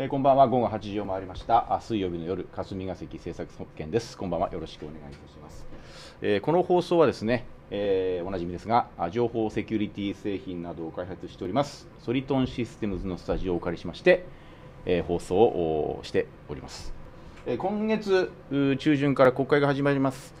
えー、こんばんは午後8時を回りました水曜日の夜霞が関政策特権ですこんばんはよろしくお願いいたします、えー、この放送はですね、えー、おなじみですが情報セキュリティ製品などを開発しておりますソリトンシステムズのスタジオをお借りしまして、え放送をしております、え今月中旬から国会が始まります、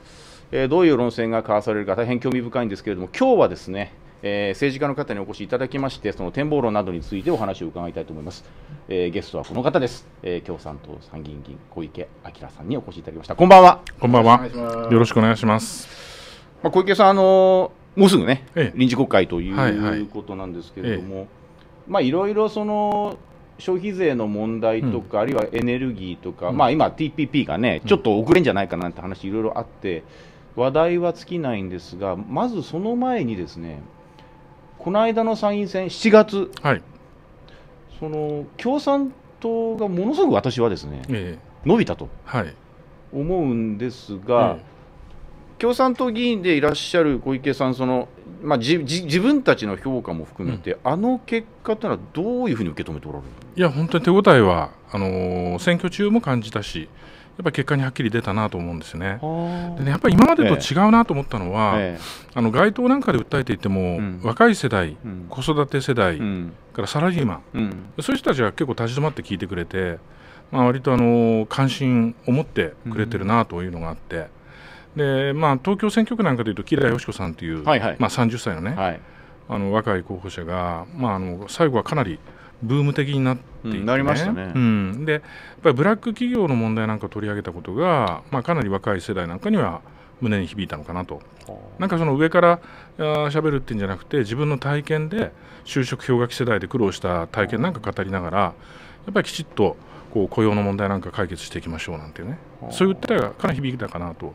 えどういう論戦が交わされるか大変興味深いんですけれども今日はですねえー、政治家の方にお越しいただきましてその展望論などについてお話を伺いたいと思います、えー、ゲストはこの方です、えー、共産党参議院議員小池晃さんにお越しいただきましたこんばんはこんばんはよろしくお願いします、まあ、小池さんあのもうすぐね、ええ、臨時国会という、はいはい、ことなんですけれども、ええ、まあいろいろその消費税の問題とか、うん、あるいはエネルギーとか、うん、まあ今 TPP がね、ちょっと遅れんじゃないかなんて話いろいろあって話題は尽きないんですがまずその前にですねこの間の参院選、7月、はい、その共産党がものすごく私はですね、ええ、伸びたと思うんですが、はい、共産党議員でいらっしゃる小池さん、そのまあ、じじ自分たちの評価も含めて、うん、あの結果というのはどういうふうに受け止めておられるいや本当に手応えはあのー、選挙中も感じたし、っぱり結果にはっきり出たなと思うんですよね。でねやっぱり今までと違うなと思ったのは、ええ、あの街頭なんかで訴えていても、うん、若い世代、うん、子育て世代、うん、からサラリーマン、そういう人たちが結構立ち止まって聞いてくれて、まあ、割とあの関心を持ってくれてるなというのがあって、でまあ、東京選挙区なんかでいうと桐谷よし子さんという、はいはい、まあ、30歳のね、はい、あの若い候補者が、まあ、あの最後はかなりブーム的になっていて、ねうん、なりましたね、うん、でやっぱりブラック企業の問題なんか取り上げたことが、まあ、かなり若い世代なんかには胸に響いたのかなとなんかその上から喋るっていうんじゃなくて自分の体験で就職氷河期世代で苦労した体験なんか語りながらやっぱりきちっとこう雇用の問題なんか解決していきましょうなんてねそういう訴えがかなり響いたかなと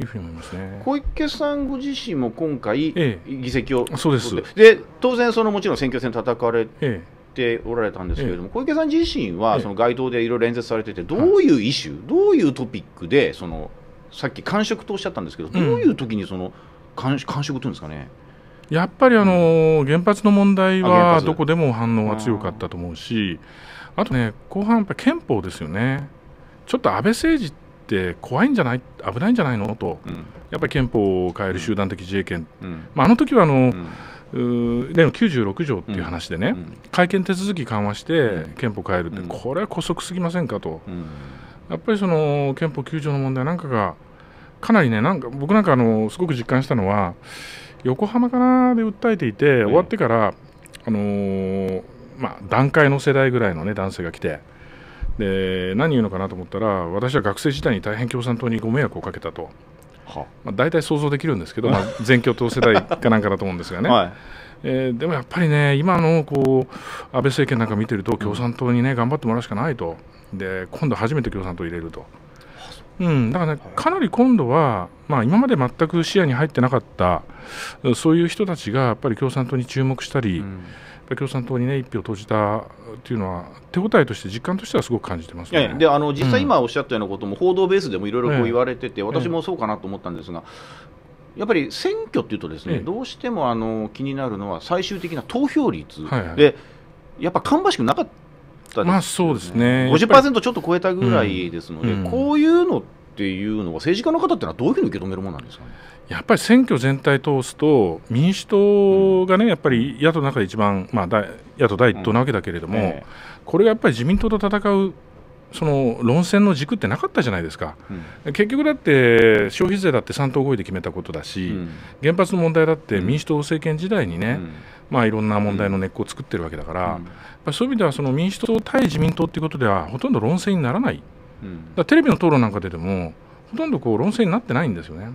いうふうに思いますね小池さんご自身も今回、議席を、ええ、そうですで当然、そのもちろん選挙戦戦われて、ええておられたんですけれども、小池さん自身はその街頭でいろいろ演説されてて、どういうイシュー、どういうトピックでその、さっき感触とおっしゃったんですけど、どういう時にその感触というんですかね。やっぱりあの原発の問題はどこでも反応が強かったと思うし、あとね、後半、やっぱ憲法ですよね、ちょっと安倍政治って怖いんじゃない、危ないんじゃないのと、やっぱり憲法を変える集団的自衛権、まあ、あの時はあの、例の96条っていう話でね、うん、会見手続き緩和して憲法変えるって、うん、これは姑息すぎませんかと、うん、やっぱりその憲法9条の問題なんかが、かなりね、なんか僕なんかあのすごく実感したのは、横浜かなで訴えていて、終わってから、あのー、まあ、団塊の世代ぐらいの、ね、男性が来て。で何言うのかなと思ったら私は学生時代に大変共産党にご迷惑をかけたとまあ、大体想像できるんですけど、まあ、全共闘世代かなんかだと思うんですがね。はいえー、でもやっぱりね、今のこう安倍政権なんか見てると、共産党にね、頑張ってもらうしかないと、で今度初めて共産党入れると、うん、だからね、かなり今度は、まあ、今まで全く視野に入ってなかった、そういう人たちがやっぱり共産党に注目したり、うん共産党に、ね、一票投じたというのは、手応えとして、実感としてはすごく感じてます、ね、であの実際、今おっしゃったようなことも、報道ベースでもいろいろ言われてて、私もそうかなと思ったんですが。やっぱり選挙っていうとですね、え、どうしてもあの気になるのは最終的な投票率で、はいはい、やっぱ芳しくなかったです、ね、まあそうですね。50%ちょっと超えたぐらいですので、うんうん、こういうのっていうのは政治家の方ってのはどういうふうに受け止めるものなんですかね。やっぱり選挙全体通すと民主党がね、やっぱり野党の中で一番、まあ、野党第一党なわけだけれども、うんえこれがやっぱり自民党と戦うその論戦の軸ってなかったじゃないですか、うん、結局だって消費税だって3党合意で決めたことだし、うん、原発の問題だって民主党政権時代にね、まあ、いろんな問題の根っこを作ってるわけだから、うん、そういう意味ではその民主党対自民党ということではほとんど論戦にならない、だテレビの討論なんかででもほとんどこう論戦になってないんですよね。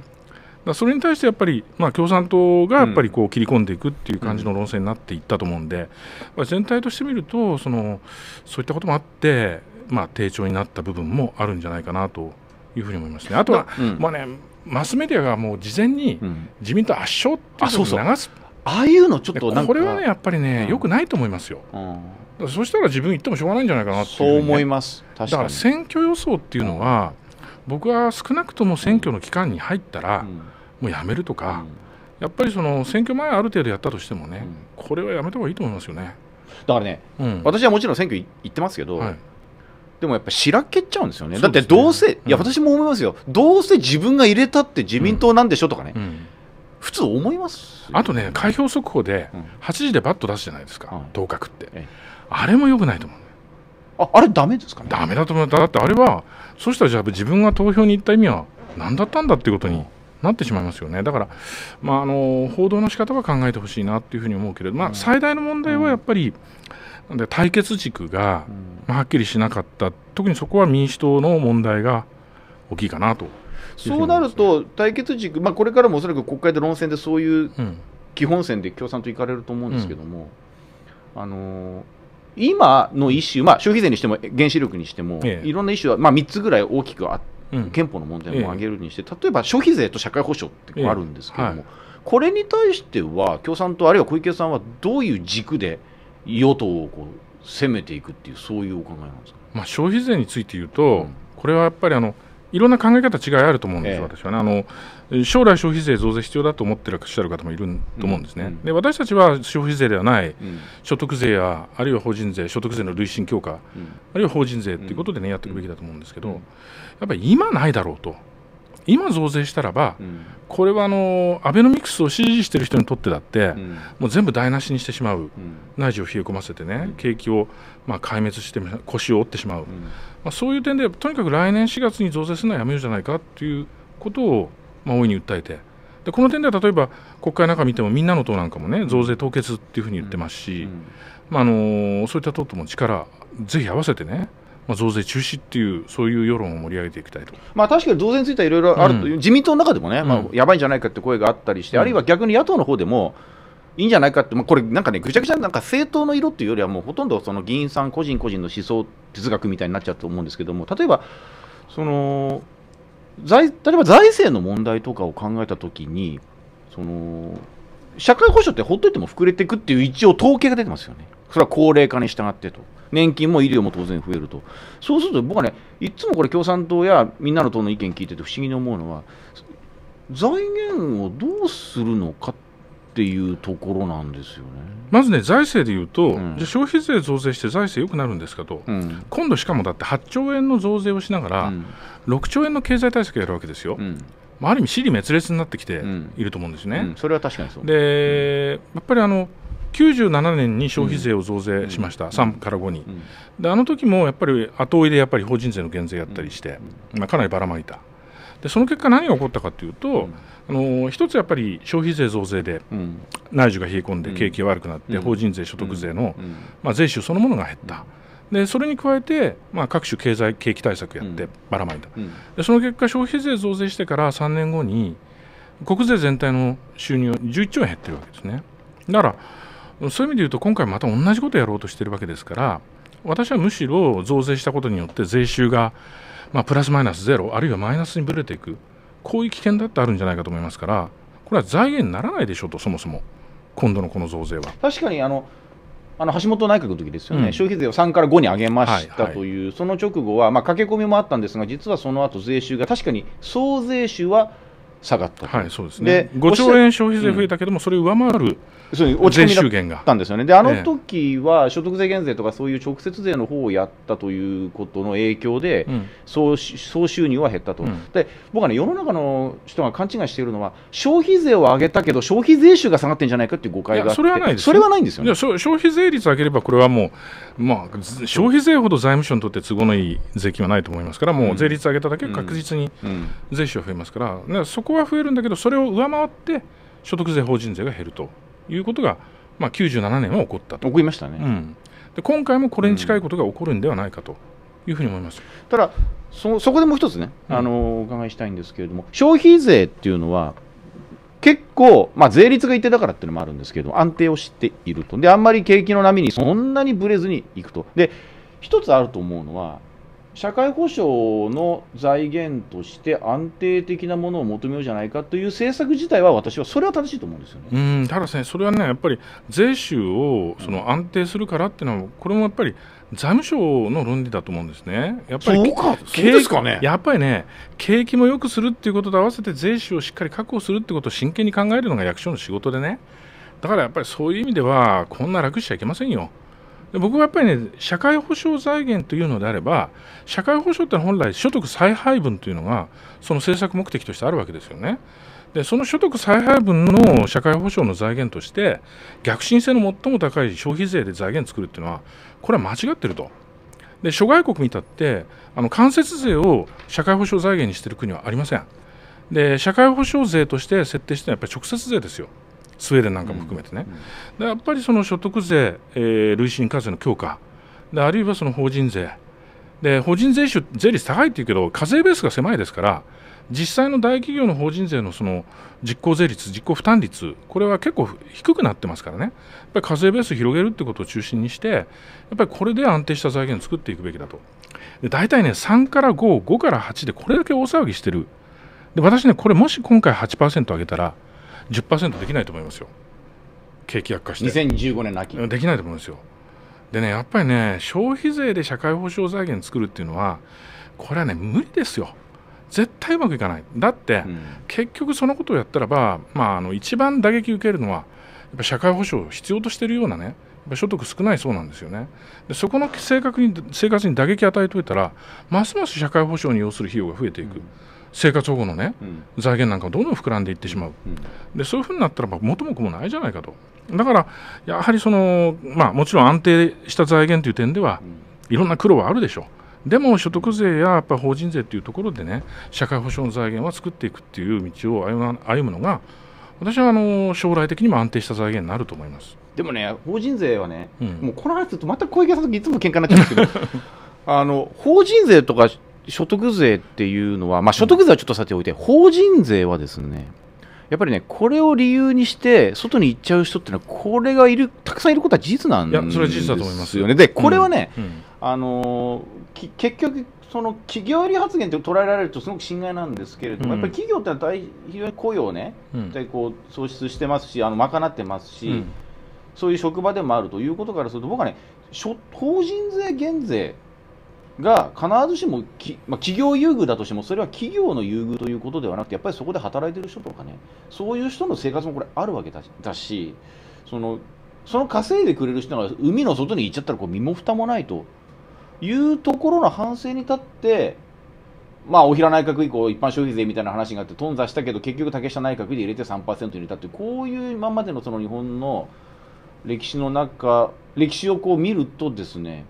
だそれに対してやっぱり、まあ、共産党がやっぱりこう切り込んでいくっていう感じの論戦になっていったと思うんで、全体として見るとそのそういったこともあって、まあ、低調になった部分もあるんじゃないかなというふうに思いますね。あとは、うん、まあね、マスメディアがもう事前に自民党圧勝っていう流す、うん、ああいうのちょっとこれはねやっぱりね、よくないと思いますよ、うん、そしたら自分言ってもしょうがないんじゃないかなと、ね、思いますだから選挙予想っていうのは、僕は少なくとも選挙の期間に入ったら、うんもうやめるとか、やっぱりその選挙前ある程度やったとしてもね、これはやめた方がいいと思いますよねだからね、私はもちろん選挙行ってますけど、はいでもやっぱしらけちゃうんですよね、ねだってどうせ、うん、いや私も思いますよ、どうせ自分が入れたって自民党なんでしょとかね、うんうん、普通思いますあとね、開票速報で8時でバッと出すじゃないですか、当確って、あれもよくないと思う、ね、ああれ、だめですかね。だめだと思う、だってあれは、そしたらじゃあ自分が投票に行った意味は何だったんだっていうことになってしまいますよね、だから、まあ、あの報道の仕方は考えてほしいなというふうに思うけれど、まあ、最大の問題はやっぱり、うん、で対決軸が、まあ、はっきりしなかった、特にそこは民主党の問題が大きいかなと。そうなると、対決軸、まあ、これからもおそらく国会で論戦でそういう基本線で共産党行かれると思うんですけども、うん、あの今のイシュー、まあ、消費税にしても原子力にしても、ええ、いろんなイシューは、まあ、3つぐらい大きくあって。憲法の問題も挙げるにして、例えば消費税と社会保障ってあるんですけども、これに対しては共産党あるいは小池さんはどういう軸で与党をこう攻めていくっていうそういうお考えなんですか、まあ、消費税について言うと、これはやっぱりあのいろんな考え方違いあると思うんです、よ。私はねあの将来消費税増税必要だと思ってらっしゃる方もいると思うんですね、うんうん、で私たちは消費税ではない、所得税や、あるいは法人税、所得税の累進強化、うん、あるいは法人税ということで、ねやっていくべきだと思うんですけど、やっぱり今ないだろうと、今増税したらば、これはあのアベノミクスを支持している人にとってだって、もう全部台無しにしてしまう、内需を冷え込ませてね、景気をまあ壊滅して、腰を折ってしまう、まあ、そういう点で、とにかく来年4月に増税するのはやめようじゃないかということを。まあ、大いに訴えてでこの点では例えば国会なんか見てもみんなの党なんかもね増税凍結っていうふうに言ってますし、うんうん、まあ、あのそういった党とも力ぜひ合わせてねまあ、増税中止っていう、そういう世論を盛り上げていきたいと、まあ、確かに増税についてはいろいろあると、うん、自民党の中でもね、まあ、やばいんじゃないかって声があったりして、うん、あるいは逆に野党の方でも、いいんじゃないかって、まあ、これ、なんかね、ぐちゃぐちゃなんか政党の色っていうよりは、もうほとんどその議員さん個人個人の思想、哲学みたいになっちゃうと思うんですけども、例えば、その財例えば財政の問題とかを考えたときにその社会保障ってほっといても膨れていくっていう一応統計が出てますよね。それは高齢化に従ってと。年金も医療も当然増えると。そうすると僕はね、いつもこれ共産党やみんなの党の意見聞いてて不思議に思うのは、財源をどうするのかっっていうところなんですよねまずね、財政でいうと、うん、じゃ消費税増税して財政よくなるんですかと、うん、今度、しかもだって8兆円の増税をしながら、うん、6兆円の経済対策をやるわけですよ。まあ、ある意味、支離滅裂になってきていると思うんですね。それは確かにそうで、やっぱりあの97年に消費税を増税しました、うん、3から5に、であの時もやっぱり後追いでやっぱり法人税の減税やったりして、まあ、かなりばらまいたでその結果何が起こったかというと、うん、あの一つやっぱり消費税増税で内需が冷え込んで景気が悪くなって、法人税、所得税の、まあ、税収そのものが減った。でそれに加えて、まあ、各種経済景気対策やってばらまいた、でその結果消費税増税してから3年後に国税全体の収入は11兆円減ってるわけですねだからそういう意味で言うと今回また同じことをやろうとしているわけですから私はむしろ増税したことによって税収がまあ、プラスマイナスゼロあるいはマイナスにぶれていくこういう危険だってあるんじゃないかと思いますからこれは財源にならないでしょうとそもそも今度のこの増税は。確かにあのあの橋本内閣の時ですよね、うん、消費税を3から5に上げましたという、はいはい、その直後は、まあ、駆け込みもあったんですが、実はその後税収が、確かに総税収は下がったはいそうですねで5兆円消費税増えたけども、うん、それを上回る税収減がたんですよねであの時は所得税減税とかそういう直接税の方をやったということの影響で、うん、総総収入は減ったと、うん、で僕は、ね、世の中の人が勘違いしているのは消費税を上げたけど消費税収が下がってんじゃないかっていう誤解があってそれはないそれはないんですよね消費税率上げればこれはもう、まあ、消費税ほど財務省にとって都合のいい税金はないと思いますからもう税率上げただけ確実に税収は増えますから、ね、そここは増えるんだけどそれを上回って所得税法人税が減るということが、まあ、97年は起こったと起こりましたね、うん、で今回もこれに近いことが起こるんではないかというふうに思います、ただそそこでもう一つね、あのお伺いしたいんですけれども消費税っていうのは結構、まあ、税率が一定だからっていうのもあるんですけれども安定をしているとであんまり景気の波にそんなにぶれずにいくとで一つあると思うのは社会保障の財源として安定的なものを求めようじゃないかという政策自体は私はそれは正しいと思うんですよねうんただね、それはね、やっぱり税収をその安定するからっていうのは、これもやっぱり財務省の論理だと思うんですね、やっぱりそうかそうねやっぱりね、景気も良くするっていうことと合わせて税収をしっかり確保するってことを真剣に考えるのが役所の仕事でね、だからやっぱりそういう意味では、こんな楽しちゃいけませんよ。で僕はやっぱりね社会保障財源というのであれば社会保障って本来所得再配分というのがその政策目的としてあるわけですよね。でその所得再配分の社会保障の財源として逆進性の最も高い消費税で財源作るっていうのはこれは間違ってると。で諸外国に至ってあの間接税を社会保障財源にしている国はありません。で社会保障税として設定してるのはやっぱり直接税ですよ。スウェーデンなんかも含めてね、でやっぱりその所得税、えー、累進課税の強化で、あるいはその法人税、で法人税収、税率高いっていうけど、課税ベースが狭いですから、実際の大企業の法人税のその実効税率、実効負担率、これは結構低くなってますからね、やっぱり課税ベース広げるってことを中心にして、やっぱりこれで安定した財源を作っていくべきだと、で大体ね、3から5、5から8でこれだけ大騒ぎしてる、で私ね、これ、もし今回8%上げたら、10%できないと思いますよ、景気悪化して。2015年の秋できないと思うんですよ。でね、やっぱりね、消費税で社会保障財源作るっていうのは、これはね、無理ですよ。絶対うまくいかない、だって、うん、結局そのことをやったらば、まあ、あの一番打撃受けるのは、やっぱ社会保障を必要としているようなね、所得少ないそうなんですよね、でそこの正確に生活に打撃与えておいたら、ますます社会保障に要する費用が増えていく。うん生活保護のね、財源なんかどんどん膨らんでいってしまう、でそういうふうになったらも元も子もないじゃないかとだからやはりその、まあ、もちろん安定した財源という点では、いろんな苦労はあるでしょうでも所得税ややっぱ法人税というところでね社会保障の財源は作っていくっていう道を歩むのが私はあの将来的にも安定した財源になると思いますでもね法人税はね、うん、もうこの話するとまた小池さんといつも喧嘩になっちゃうんですけど あの法人税とか所得税っていうのは、まあ、所得税はちょっとさておいて、法人税はですね、やっぱりね、これを理由にして、外に行っちゃう人ってのは、これがいる、たくさんいることは事実なんですよね。それは事実だとで、これはね、うんうん、あのー、結局、その企業り発言って捉えられるとすごく心外なんですけれども、うん、やっぱり企業ってのは非常に雇用ね、うん、こう創出してますし、あの賄ってますし、うん、そういう職場でもあるということからすると、僕はね、法人税減税が必ずしもき、まあ、企業優遇だとしてもそれは企業の優遇ということではなくてやっぱりそこで働いてる人とかねそういう人の生活もこれあるわけだしそのその稼いでくれる人が海の外に行っちゃったらこう身も蓋もないというところの反省に立ってまあ、大平内閣以降、一般消費税みたいな話があって、頓挫したけど、結局、竹下内閣で入れて3%入れたって、こういう今までのその日本の歴史の中、歴史をこう見るとですね、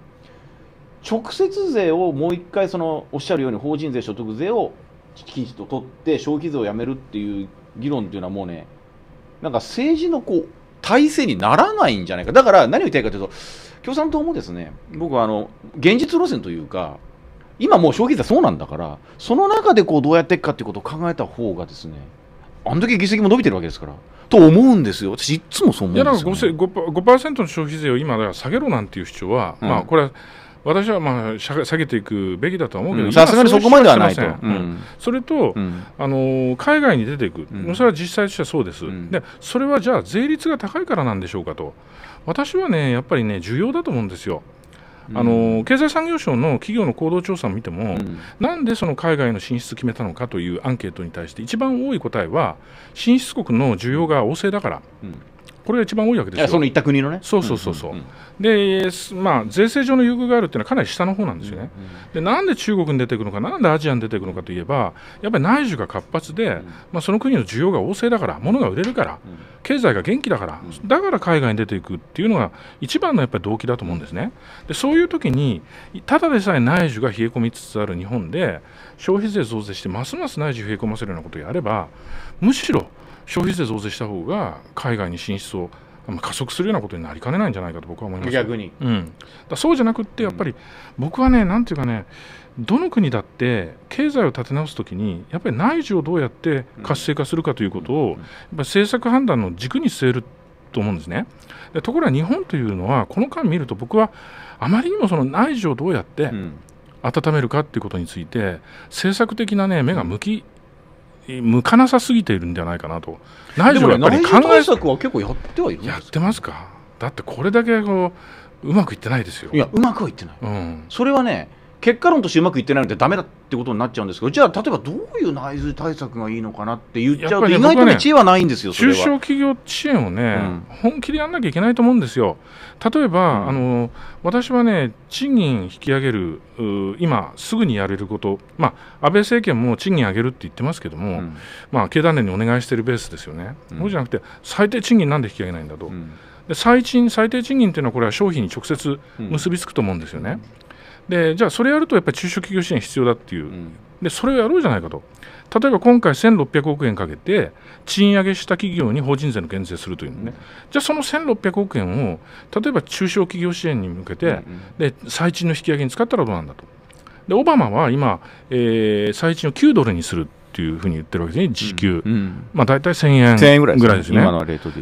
直接税をもう一回そのおっしゃるように法人税、所得税を禁止と取って消費税をやめるっていう議論っていうのはもうね、なんか政治のこう体制にならないんじゃないか。だから何を言いたいかというと、共産党もですね、僕はあの現実路線というか、今もう消費税そうなんだから、その中でこうどうやっていくかっていうことを考えた方がですね、あんだけ議席も伸びてるわけですから。と思うんですよ、私、いつもそう思うんですよ、ね、いやなんか 5%, 5の消費税を今、下げろなんていう主張は、うん、まあ、これは私はまあ下げていくべきだとは思うけど、さすがにそこまではないと、うん、それと、うん、あの海外に出ていく、それは実際としてはそうです、でそれはじゃあ税率が高いからなんでしょうかと私はねやっぱりね重要だと思うんですよ。あの経済産業省の企業の行動調査を見ても、うん、なんでその海外の進出決めたのかというアンケートに対して一番多い答えは進出国の需要が旺盛だから、これが一番多いわけですよ。その一択国のね。そうそうそうそう。んうんうん、で、まあ税制上の優遇があるっていうのはかなり下の方なんですよね。うんうん、で、なんで中国に出ていくのか、なんでアジアに出ていくのかといえば、やっぱり内需が活発で、うん、まあその国の需要が旺盛だから、物が売れるから、経済が元気だから、だから海外に出ていくっていうのが一番のやっぱり動機だと思うんですね。で、そういう時にただでさえ内需が冷え込みつつある日本で消費税増税してますます内需冷え込ませるようなことをやれば、むしろ消費税増税した方が海外に進出を加速するようなことになりかねないんじゃないかと僕は思います逆に、うん、だそうじゃなくてやっぱり僕はね、なんていうかねどの国だって経済を立て直すときにやっぱり内需をどうやって活性化するかということをやっぱ政策判断の軸に据えると思うんですねでところが日本というのはこの間見ると僕はあまりにもその内需をどうやって温めるかということについて政策的な、ね、目が向き向かなさすぎているんじゃないかなと、内需はやっぱり考え対策は結構やってはいるやってますか、だってこれだけこううまくいってないですよ。いや、うまくはいってない、うん、それはね結果論としてうまくいってないのでダメだってことになっちゃうんですけどじゃあ例えばどういう内需対策がいいのかなって言っちゃうと、ね、意外と、ね、知恵はないんですよ、中小企業支援をね、うん、本気でやらなきゃいけないと思うんですよ例えば、うん、あの私はね賃金引き上げる今すぐにやれること、まあ、安倍政権も賃金上げるって言ってますけども、うん、まあ、経団連にお願いしているベースですよね、そうじゃなくて最低賃金なんで引き上げないんだと。で最賃最低賃金というのはこれは商品に直接結びつくと思うんですよね、でじゃあそれやるとやっぱり中小企業支援必要だっていう、うん、でそれをやろうじゃないかと例えば今回1600億円かけて賃上げした企業に法人税の減税するというね、うん、じゃあその1600億円を例えば中小企業支援に向けて、うんうん、で最賃の引き上げに使ったらどうなんだとでオバマは今、えー、最賃を9ドルにするっていうふうに言ってるわけですね、時給、うんうん、まあ、大体1000円ぐらいですね、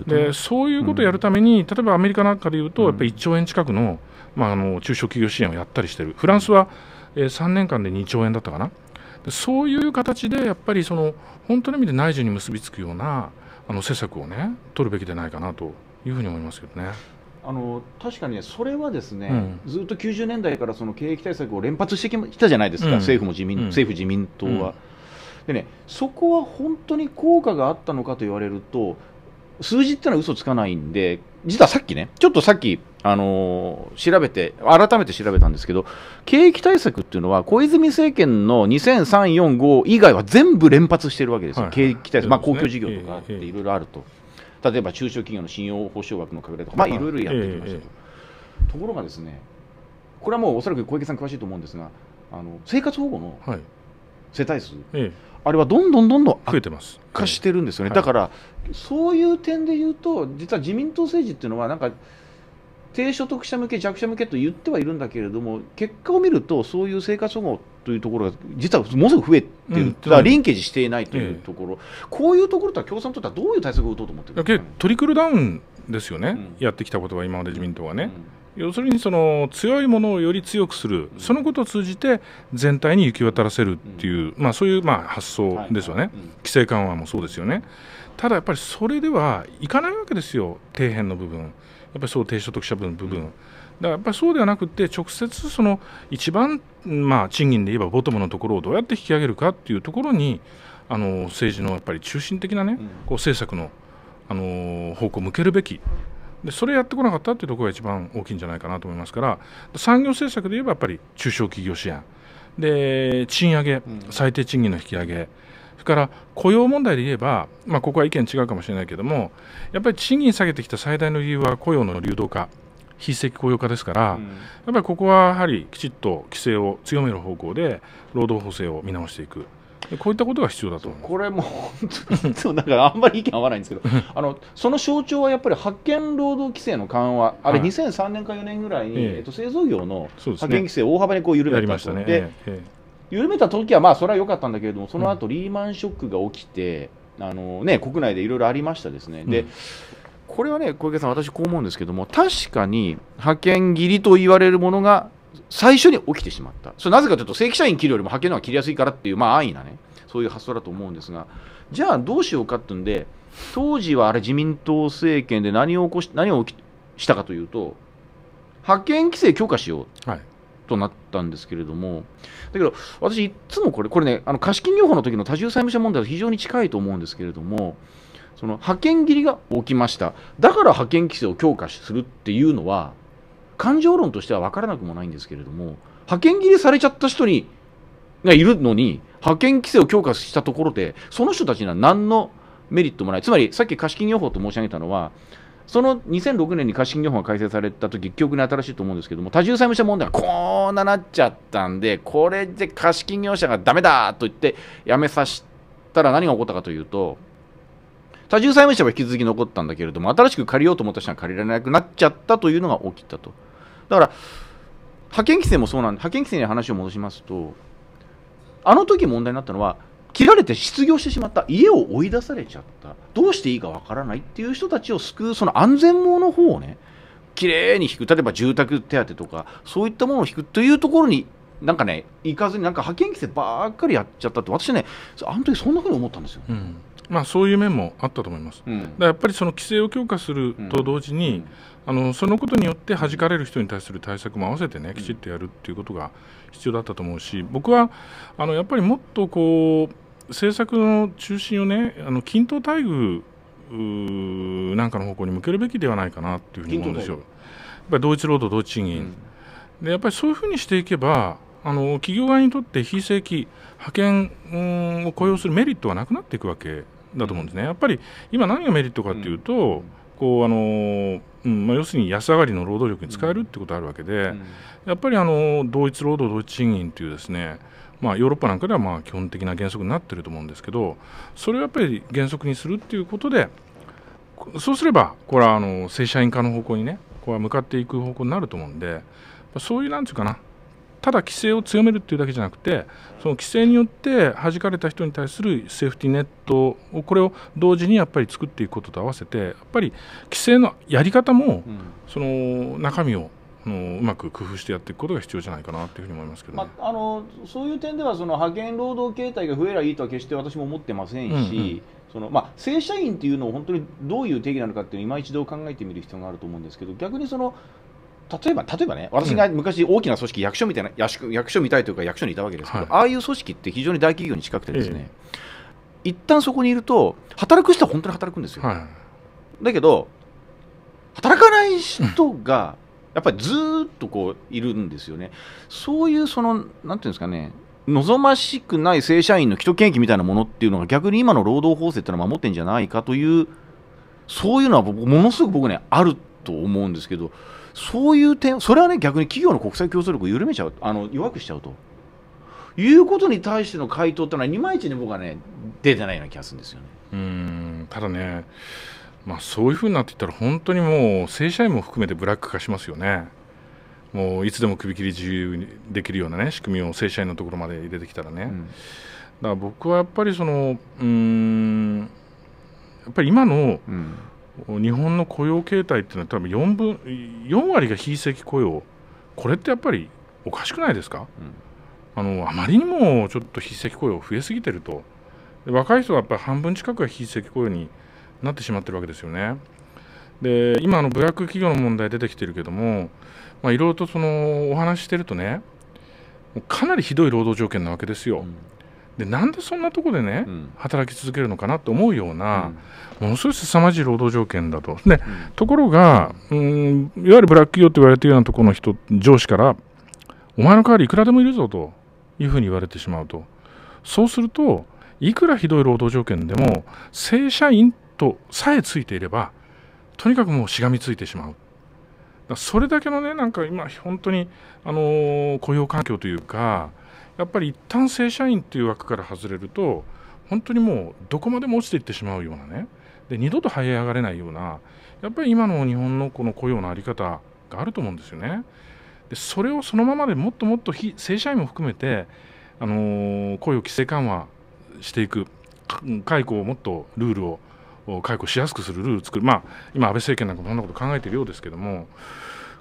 で、そういうことをやるために、例えばアメリカなんかでいうと、やっぱり1兆円近くのまあ、あの中小企業支援をやったりしているフランスは、えー、3年間で2兆円だったかなそういう形でやっぱりその本当の意味で内需に結びつくようなあの施策をね取るべきでないかなというふうに思いますけどね。あの確かに、ね、それはですね、うん、ずっと90年代からその景気対策を連発してきたじゃないですか、うん、政府も自民、うん、政府自民党は、でね、そこは本当に効果があったのかと言われると数字ってのは嘘つかないんで実はさっきねちょっとさっきあの調べて、改めて調べたんですけど、景気対策っていうのは、小泉政権の2003、4、5以外は全部連発してるわけですよ、はい、景気対策、まあ、公共事業とかっていろいろあると、例えば中小企業の信用保証額の拡大とか、まあ、いろいろやってきましたと、ところがですね、これはもうおそらく小池さん、詳しいと思うんですが、あの生活保護の世帯数、はい、あれはどんどんどんどん悪化してるんですよね、はい、だから、そういう点で言うと、実は自民党政治っていうのは、なんか、低所得者向け、弱者向けと言ってはいるんだけれども、結果を見ると、そういう生活保護というところが、実はものすごく増えてる、うん、だリンケージしていないというところ、ええ、こういうところとは共産党とはどういう対策を打とうと思ってるんですトリクルダウンですよね、うん、やってきたことは、今まで自民党はね。うん、要するにその強いものをより強くする、そのことを通じて全体に行き渡らせるっていう、まあ、そういうまあ発想ですよね、はいはい、規制緩和もそうですよね、ただやっぱりそれではいかないわけですよ、底辺の部分。やっぱりそう低所得者分部分、うん、だからやっぱりそうではなくて直接その一番、まあ、賃金で言えばボトムのところをどうやって引き上げるかっていうところにあの政治のやっぱり中心的なね、こう政策のあの方向を向けるべきでそれやってこなかったっていうところが一番大きいんじゃないかなと思いますから産業政策で言えばやっぱり中小企業支援で賃上げ、最低賃金の引き上げそれから雇用問題で言えば、まあ、ここは意見違うかもしれないけども、やっぱり賃金下げてきた最大の理由は雇用の流動化、非正規雇用化ですから、うん、やっぱりここはやはりきちっと規制を強める方向で、労働法制を見直していく。こういったことが必要だとこれも本当に、だからあんまり意見合わないんですけど、あのその象徴はやっぱり派遣労働規制の緩和、あれ、2003年か4年ぐらいに、えっと、製造業の派遣規制を大幅にこう緩めたりましたね。緩めた時はまあそれは良かったんだけれどもその後リーマンショックが起きて、あのね、国内でいろいろありましたですね。で、うん、これはね小池さん、私、こう思うんですけども、確かに派遣切りと言われるものが最初に起きてしまった、それなぜかというと、正規社員切るよりも派遣の方が切りやすいからっていう、まあ、安易なね、そういう発想だと思うんですが、じゃあどうしようかっていうんで、当時はあれ、自民党政権で何を起こし何をしたかというと、派遣規制強化しよう。はいとなったんですけれども、だけど、私、いつもこれ、これね、あの貸金業法の時の多重債務者問題と非常に近いと思うんですけれども、その派遣切りが起きました、だから派遣規制を強化するっていうのは、感情論としては分からなくもないんですけれども、派遣切りされちゃった人にがいるのに、派遣規制を強化したところで、その人たちには何のメリットもない、つまりさっき貸金業法と申し上げたのは、その2006年に貸金業法が改正された時記憶に新しいと思うんですけども多重債務者問題がこんななっちゃったんでこれで貸金業者がダメだと言って辞めさせたら何が起こったかというと多重債務者は引き続き残ったんだけれども新しく借りようと思った人は借りられなくなっちゃったというのが起きたとだから派遣規制もそうなんで派遣規制に話を戻しますとあの時問題になったのは切られて失業してしまった家を追い出されちゃったどうしていいかわからないっていう人たちを救うその安全網の方をねきれいに引く例えば住宅手当とかそういったものを引くというところになんかね行かずになんか派遣規制ばっかりやっちゃったって私ねあの時そんなふうに思ったんですよ。うんまあ、そういう面もあったと思います、うん、やっぱりその規制を強化すると同時に、うん、あのそのことによって弾かれる人に対する対策も合わせてね、きちっとやるっていうことが必要だったと思うし僕はあのやっぱりもっとこう政策の中心をねあの均等待遇なんかの方向に向けるべきではないかなというふうに思うんですよ。やっぱり同一労働同一賃金、うん、でやっぱりそういうふうにしていけばあの企業側にとって非正規派遣を雇用するメリットはなくなっていくわけだと思うんですね。やっぱり今何がメリットかというと、うんこうあのうんまあ、要するに安上がりの労働力に使えるってことがあるわけで、うんやっぱりあの同一労働同一賃金というですねまあ、ヨーロッパなんかではまあ基本的な原則になっていると思うんですけどそれをやっぱり原則にするっていうことでそうすればこれはあの正社員化の方向にねこれは向かっていく方向になると思うんでそういうなんていうかなただ規制を強めるっていうだけじゃなくてその規制によって弾かれた人に対するセーフティーネットをこれを同時にやっぱり作っていくことと合わせてやっぱり規制のやり方も、その中身をのうまく工夫してやっていくことが必要じゃないかなというふうに思いますけど、ね、まあ、あのそういう点ではその派遣労働形態が増えればいいとは決して私も思ってませんし、うんうんそのまあ、正社員というのを本当にどういう定義なのかっていうのを今一度考えてみる必要があると思うんですけど逆にその例えば例えばね、私が昔、大きな組織、役所みたいな役、役所みたいというか、役所にいたわけですけど、はい、ああいう組織って非常に大企業に近くてですね、ええ、一旦そこにいると、働く人は本当に働くんですよ。はい、だけど、働かない人が、やっぱりずっとこういるんですよね。そういうそのなんていうんですかね望ましくない正社員の既得権益みたいなものっていうのが逆に今の労働法制っていうのは守ってんじゃないかというそういうのはものすごく僕ねあると思うんですけどそういう点、それはね、逆に企業の国際競争力を緩めちゃう、あの弱くしちゃうということに対しての回答というのは、いまいちね、僕はね、出てないような気がするんですよね。うんただね、まあ、そういうふうになっていったら、本当にもう、正社員も含めてブラック化しますよね。もういつでも首切り自由にできるような、ね、仕組みを正社員のところまで入れてきたらね、うん、だから僕はやっぱりそのうんやっぱり今の、うん日本の雇用形態っていうのは多分 4, 分4割が非正規雇用これってやっぱりおかしくないですか、うん、あのあまりにもちょっと非正規雇用増えすぎてると若い人はやっぱり半分近くが非正規雇用になってしまってるわけですよね。で今のブラック企業の問題出てきてるけどもいろいろとそのお話ししてるとねかなりひどい労働条件なわけですよ。うんでなんでそんなところでね、うん、働き続けるのかなと思うような、うん、ものすごい凄まじい労働条件だと。で、うん、ところが、うん、いわゆるブラック企業と言われているようなところの人上司からお前の代わりいくらでもいるぞというふうに言われてしまうとそうするといくらひどい労働条件でも正社員とさえついていればとにかくもうしがみついてしまう。それだけのね、なんか今、本当に、あのー、雇用環境というか、やっぱり一旦正社員という枠から外れると本当にもうどこまでも落ちていってしまうようなねで二度と這い上がれないようなやっぱり今の日本のこの雇用の在り方があると思うんですよね。でそれをそのままでもっともっと正社員も含めて、あのー、雇用規制緩和していく解雇をもっとルールを解雇しやすくするルールを作る、まあ、今、安倍政権なんかもそんなこと考えているようですけども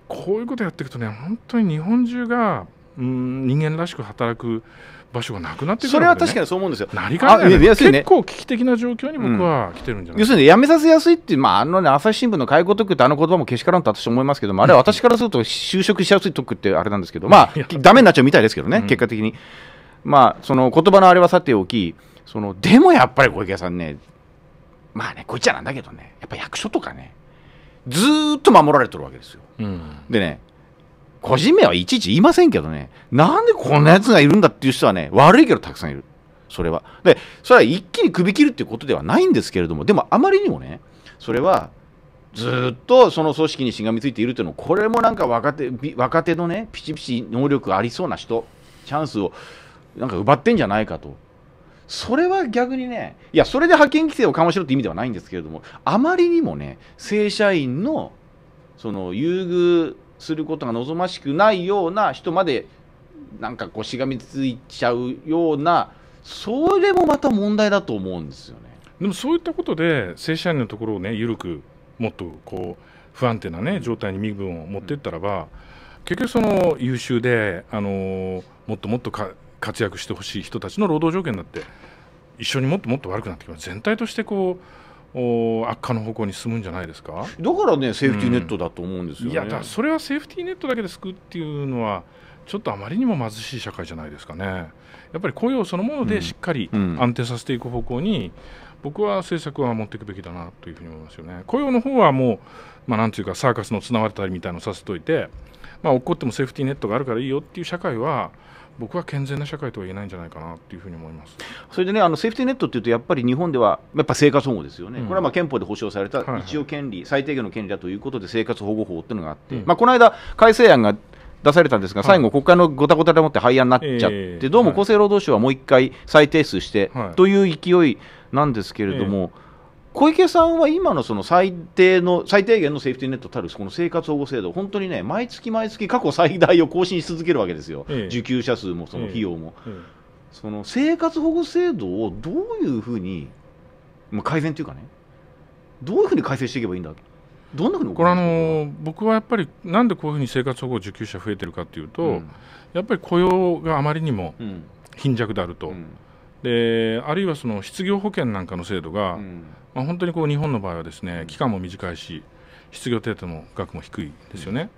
こういうことやっていくとね本当に日本中がうん人間らしく働く場所がなくなってくる、ね、それは確かにそう思うんですよ。なりかね結構危機的な状況に僕は来てるんじゃない、うん、要するに辞めさせやすいって、まああのね、朝日新聞の介護特区ってあの言葉もけしからんと私思いますけども、あれは私からすると就職しやすい特区ってあれなんですけど、まあ、だめになっちゃうみたいですけどね、うん、結果的に。まあ、その言葉のあれはさておき、そのでもやっぱり小池さんね、まあね、こっちはなんだけどね、やっぱ役所とかね、ずっと守られてるわけですよ。うん、でね、個人名はいちいち言いませんけどね、なんでこんなやつがいるんだっていう人はね、悪いけどたくさんいる。それは。で、それは一気に首切るっていうことではないんですけれども、でもあまりにもね、それは、ずっとその組織にしがみついているというのこれもなんか若手若手のね、ピチピチ能力ありそうな人、チャンスをなんか奪ってんじゃないかと。それは逆にね、いや、それで派遣規制を緩和しろって意味ではないんですけれども、あまりにもね、正社員のその優遇することが望ましくないような人までなんかこうしがみついちゃうようなそれもまた問題だと思うんですよね。でもそういったことで正社員のところをね緩くもっとこう不安定なね状態に身分を持っていったらば、うん、結局その優秀であのもっともっと活躍してほしい人たちの労働条件だって一緒にもっともっと悪くなってきます全体としてこうお悪化の方向に進むんじゃないですかだからね、セーフティーネットだと思うんですよ、ねうん、いやそれはセーフティーネットだけで救うっていうのは、ちょっとあまりにも貧しい社会じゃないですかね、やっぱり雇用そのものでしっかり安定させていく方向に、僕は政策は持っていくべきだなというふうに思いますよね。雇用の方はもう、まあ、なんていうか、サーカスの綱渡りみたいなのをさせておいて、まあ、怒ってもセーフティーネットがあるからいいよっていう社会は、僕は健全な社会とは言えないんじゃないかなというふうに思いますそれでね、あのセーフティーネットっていうと、やっぱり日本ではやっぱ生活保護ですよね、うん、これはまあ憲法で保障された一応権利、はいはい、最低限の権利だということで、生活保護法っていうのがあって、うん、まあ、この間、改正案が出されたんですが、最後、国会のごたごたでもって廃案になっちゃって、はいどうも厚生労働省はもう一回再提出して、はい、という勢いなんですけれども。小池さんは今のその最低の最低限のセーフティーネットたるこの生活保護制度、本当にね、毎月毎月過去最大を更新し続けるわけですよ、ええ、受給者数もその費用も、え、その生活保護制度をどういうふうに、まあ、改善というかね、どういうふうに改正していけばいいんだどんなふうにこれあの僕はやっぱりなんでこういうふうに生活保護受給者増えてるかというと、うん、やっぱり雇用があまりにも貧弱であると。うんうんであるいはその失業保険なんかの制度が、うん、まあ、本当にこう日本の場合はですね期間も短いし失業手当の額も低いですよね、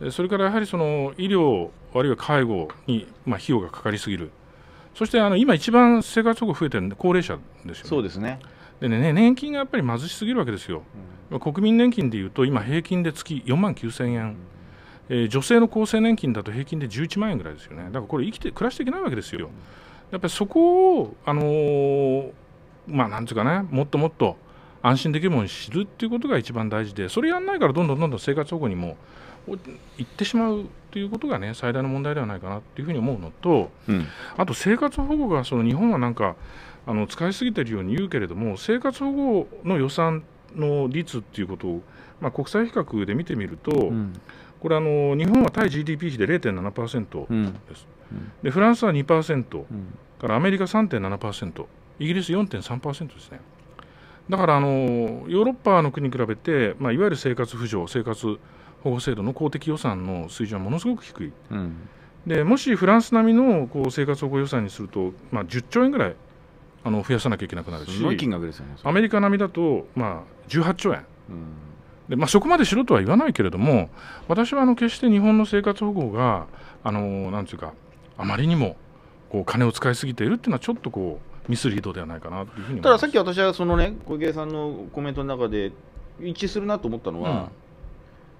うん、それからやはりその医療あるいは介護に、まあ、費用がかかりすぎるそしてあの今一番生活保護増えてるんで高齢者ですよねそうですねでね年金がやっぱり貧しすぎるわけですよ、うん、国民年金でいうと今平均で月4万9000円、うんえー、女性の厚生年金だと平均で11万円ぐらいですよね、だからこれ、生きて暮らしていけないわけですよ、やっぱりそこを、あのー、まあ、なんつうかね、もっともっと安心できるものに知るっていうことが一番大事で、それやんないから、どんどんどんどん生活保護にも行ってしまうということがね、最大の問題ではないかなというふうに思うのと、うん、あと生活保護が、その日本はなんか、あの使いすぎているように言うけれども、生活保護の予算の率っていうことを、まあ、国際比較で見てみると、うん、これあの、日本は対 GDP 比で0.7%です、うん、でフランスは2%、うん、からアメリカ3.7%、イギリス4.3%ですね。だからあのヨーロッパの国に比べて、まあ、いわゆる生活扶助、生活保護制度の公的予算の水準はものすごく低い、うん、でもしフランス並みのこう生活保護予算にすると、まあ、10兆円ぐらいあの増やさなきゃいけなくなるし、ね、アメリカ並みだと、まあ、18兆円、うん、でまあ、そこまでしろとは言わないけれども私はあの決して日本の生活保護があのなんていうかあまりにもこう金を使いすぎているっていうのはちょっとこうミスリードではないかなというふうにたださっき私はそのね小池さんのコメントの中で一致するなと思ったのは、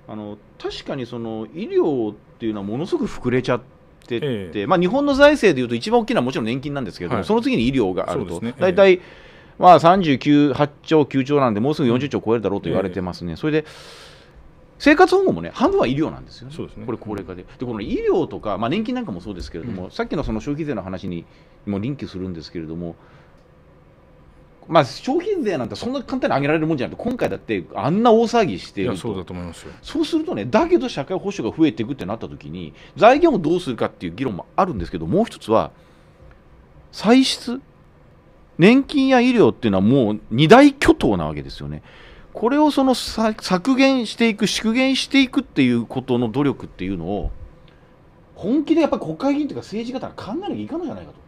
うん、あの確かにその医療っていうのはものすごく膨れちゃって。てて、ええ、まあ、日本の財政でいうと一番大きいのはもちろん年金なんですけど、はい、その次に医療があると、ね、大体、まあ、39、8兆、9兆なんで、もうすぐ40兆超えるだろうと言われてますね、それで生活保護もね半分は医療なんですよね、ね、これ高齢化ででこの医療とか、まあ、年金なんかもそうですけれども、うん、さっきのその消費税の話にもリンクするんですけれどもまあ、消費税なんてそんな簡単に上げられるもんじゃなくて今回だってあんな大騒ぎしてるそうだと思いますよそうするとねだけど社会保障が増えていくってなった時に財源をどうするかっていう議論もあるんですけどもう一つは歳出年金や医療っていうのはもう二大巨頭なわけですよねこれをその削減していく縮減していくっていうことの努力っていうのを本気でやっぱり国会議員というか政治家から考えなきゃいかないじゃないかと。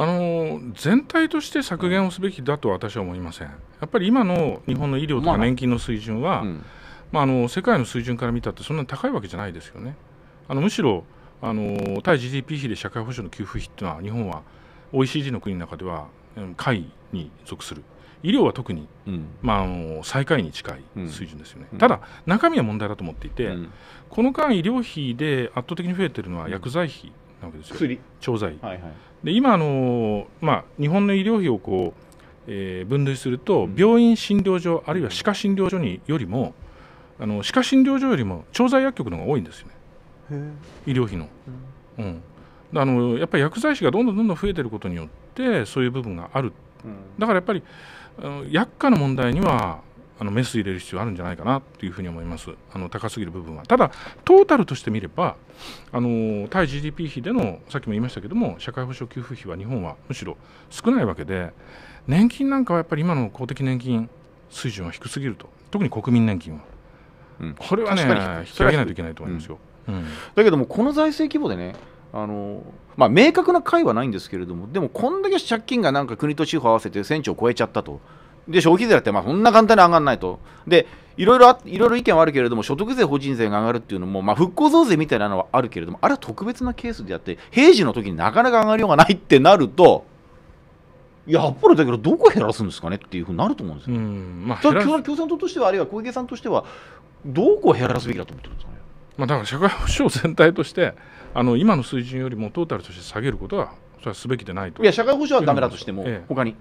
あの全体として削減をすべきだと私は思いません。やっぱり今の日本の医療とか年金の水準は、まあ、あ、の世界の水準から見たってそんなに高いわけじゃないですよね。あのむしろあの対 GDP 比で社会保障の給付費というのは日本は OECD の国の中では下位に属する医療は特に、うん、まあ、あの最下位に近い水準ですよね、うん、ただ、中身は問題だと思っていて、うん、この間、医療費で圧倒的に増えているのは薬剤費なわけですよ、薬調剤、はいはい、で今あの、まあ、日本の医療費をこう、えー、分類すると、病院診療所、あるいは歯科診療所によりも、あの歯科診療所よりも調剤薬局の方が多いんですよね、医療費の。うんあのやっぱり薬剤師がどんどんどんどん増えてることによってそういう部分がある、だからやっぱり薬価の問題にはあのメス入れる必要あるんじゃないかなというふうに思います、あの高すぎる部分は。ただ、トータルとして見れば、あの対 GDP 比での、さっきも言いましたけども、社会保障給付費は日本はむしろ少ないわけで、年金なんかはやっぱり今の公的年金水準は低すぎると、特に国民年金は。うん、これはね、引き上げないといけないと思いますよ。うんうん、だけども、この財政規模でね、あのまあ、明確な解はないんですけれども、でもこんだけ借金がなんか国と地方合わせて1000兆を超えちゃったと。で、消費税だってまあそんな簡単に上がらないと。で、いろいろいろいろ意見はあるけれども、所得税、法人税が上がるっていうのも、まあ、復興増税みたいなのはあるけれども、あれは特別なケースであって、平時の時になかなか上がりようがないってなると、やっぱりだけど、どこ減らすんですかねっていうふうになると思うんですよ。うんまあ、共産党としては、あるいは小池さんとしては、どこ減らすべきだと思ってるんですかね。まあ、だから社会保障全体としてあの今の水準よりもトータルとして下げることはそれはすべきでないといや社会保障はだめだとしても、ええ、他に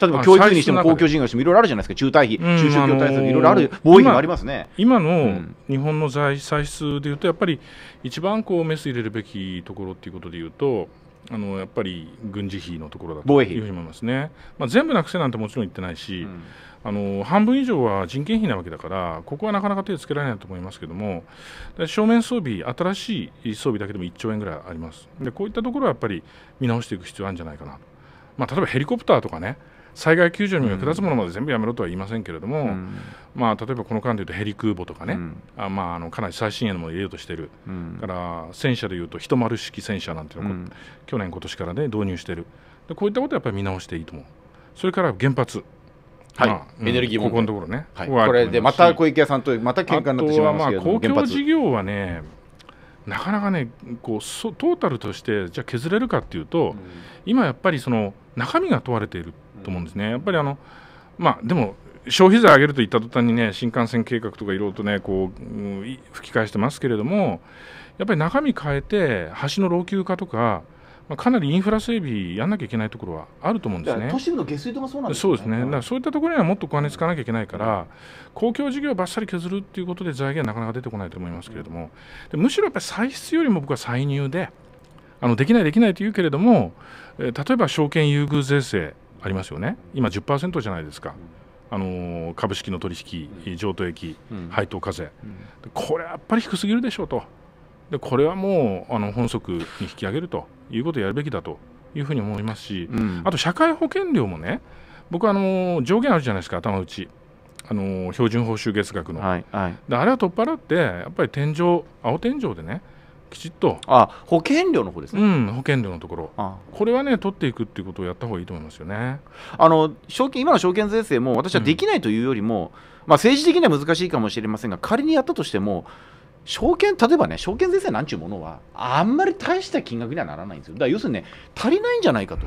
例えば教育費にしても公共事業にしてもいろいろあるじゃないですか、中退費、中小企業対策、いろいろある、防衛費もありますね今の日本の財歳出でいうと、やっぱり一番こうメス入れるべきところっていうことでいうと、あのやっぱり軍事費のところだというふうに思いますね、まあ、全部なくせなんてもちろん言ってないし、うんあの半分以上は人件費なわけだから、ここはなかなか手をつけられないと思いますけども、正面装備、新しい装備だけでも1兆円ぐらいあります、でこういったところはやっぱり見直していく必要あるんじゃないかなと、まあ、例えばヘリコプターとかね、災害救助に役立つものまで全部やめろとは言いませんけれども、うん、まあ、例えばこの間でいうとヘリ空母とかね、うん、あまあ、あのかなり最新鋭のものを入れようとしている、うん、から戦車でいうと一丸式戦車なんていうのを、去年、今年から、ね、導入しているでこういったことはやっぱり見直していいと思うそれから原発はい、まあ、エネルギー問題、ここのところね、はい、これでまた小池屋さんとまた喧嘩になってしまいますけど公共事業はねなかなかねこうそトータルとしてじゃ削れるかっていうと、うん、今やっぱりその中身が問われていると思うんですね。やっぱりあのまあ、でも消費税上げると言った途端にね新幹線計画とかいろいろとねこう、うん、吹き返してますけれどもやっぱり中身変えて橋の老朽化とかまあ、かなりインフラ整備やんなきゃいけないところはあると思うんですね都市部の下水道もそうなんです、ね、そうですね、だからそういったところにはもっとお金使わなきゃいけないから、公共事業をばっさり削るっていうことで財源はなかなか出てこないと思いますけれども、でむしろやっぱり歳出よりも僕は歳入で、あのできない、できないというけれども、例えば証券優遇税制ありますよね、今10%じゃないですか。あの株式の取引、譲渡益、配当課税、これはやっぱり低すぎるでしょうと、でこれはもうあの本則に引き上げるということをやるべきだというふうに思いますし、うん、あと社会保険料もね僕はあの上限あるじゃないですか頭打ちあの標準報酬月額の、はいはい、であれは取っ払ってやっぱり天井青天井でねきちっとあ保険料の方ですね、うん、保険料のところこれはね取っていくっていうことをやった方がいいと思いますよねあの証券今の証券税制も私はできないというよりも、うん、まあ、政治的には難しいかもしれませんが仮にやったとしても証券、例えばね、証券税制なんちゅうものは、あんまり大した金額にはならないんですよ。だから要するにね、足りないんじゃないかと。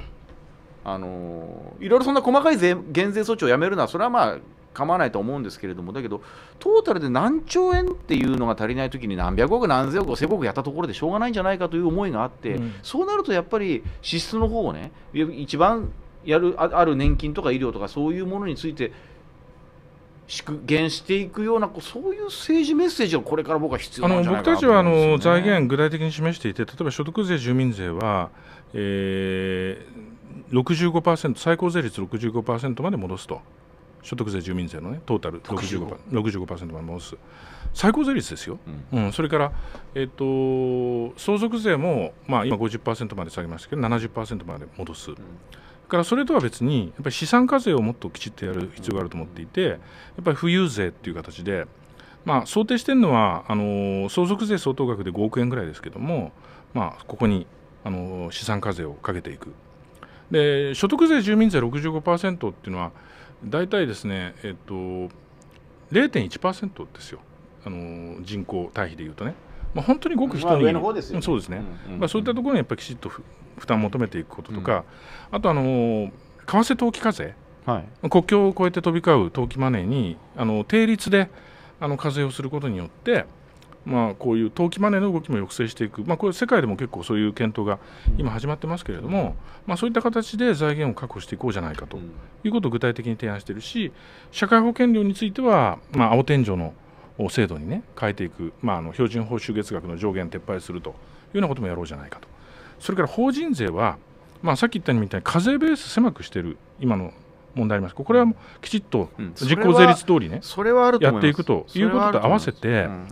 あのいろいろそんな細かい税減税措置をやめるのは、それはまあ、構わないと思うんですけれども、だけど、トータルで何兆円っていうのが足りないときに、何百億、何千億、千億やったところでしょうがないんじゃないかという思いがあって、うん、そうなるとやっぱり支出の方をね、一番やるある年金とか医療とかそういうものについて、縮減していくような、そういう政治メッセージがこれから僕は必要、あの僕たちはあの財源、具体的に示していて、例えば所得税、住民税は、えー、65%、最高税率65%まで戻すと、所得税、住民税の、ね、トータル 65%, 65%まで戻す、最高税率ですよ、うん、うん、それから、えーと、と相続税も、まあ、今50%まで下げましたけど、70%まで戻す。うんからそれとは別にやっぱり資産課税をもっときちっとやる必要があると思っていてやっぱり富裕税っていう形で、まあ、想定しているのはあの相続税相当額で5億円ぐらいですけども、まあ、ここにあの資産課税をかけていくで所得税、住民税65%っていうのは大体ですね、えっと、0.1%ですよあの人口対比でいうとね。まあ、本当にごく一人、まあ、上の方ですよ、ね、そうですね、うんうん、まあ、そういったところにやっぱりきちっと負担を求めていくこととか、うん、あと、あのー、為替投機課税、はい、国境を越えて飛び交う投機マネーにあの定率であの課税をすることによって、まあ、こういう投機マネーの動きも抑制していく、まあ、これ世界でも結構そういう検討が今始まってますけれども、まあ、そういった形で財源を確保していこうじゃないかということを具体的に提案しているし社会保険料については、まあ、青天井の制度に、ね、変えていく、まあ、あの標準報酬月額の上限撤廃するというようなこともやろうじゃないかと、それから法人税は、まあ、さっき言ったみたいに課税ベース狭くしている今の問題ありますこれはきちっと実効税率通りね、やっていくということと合わせて、うん、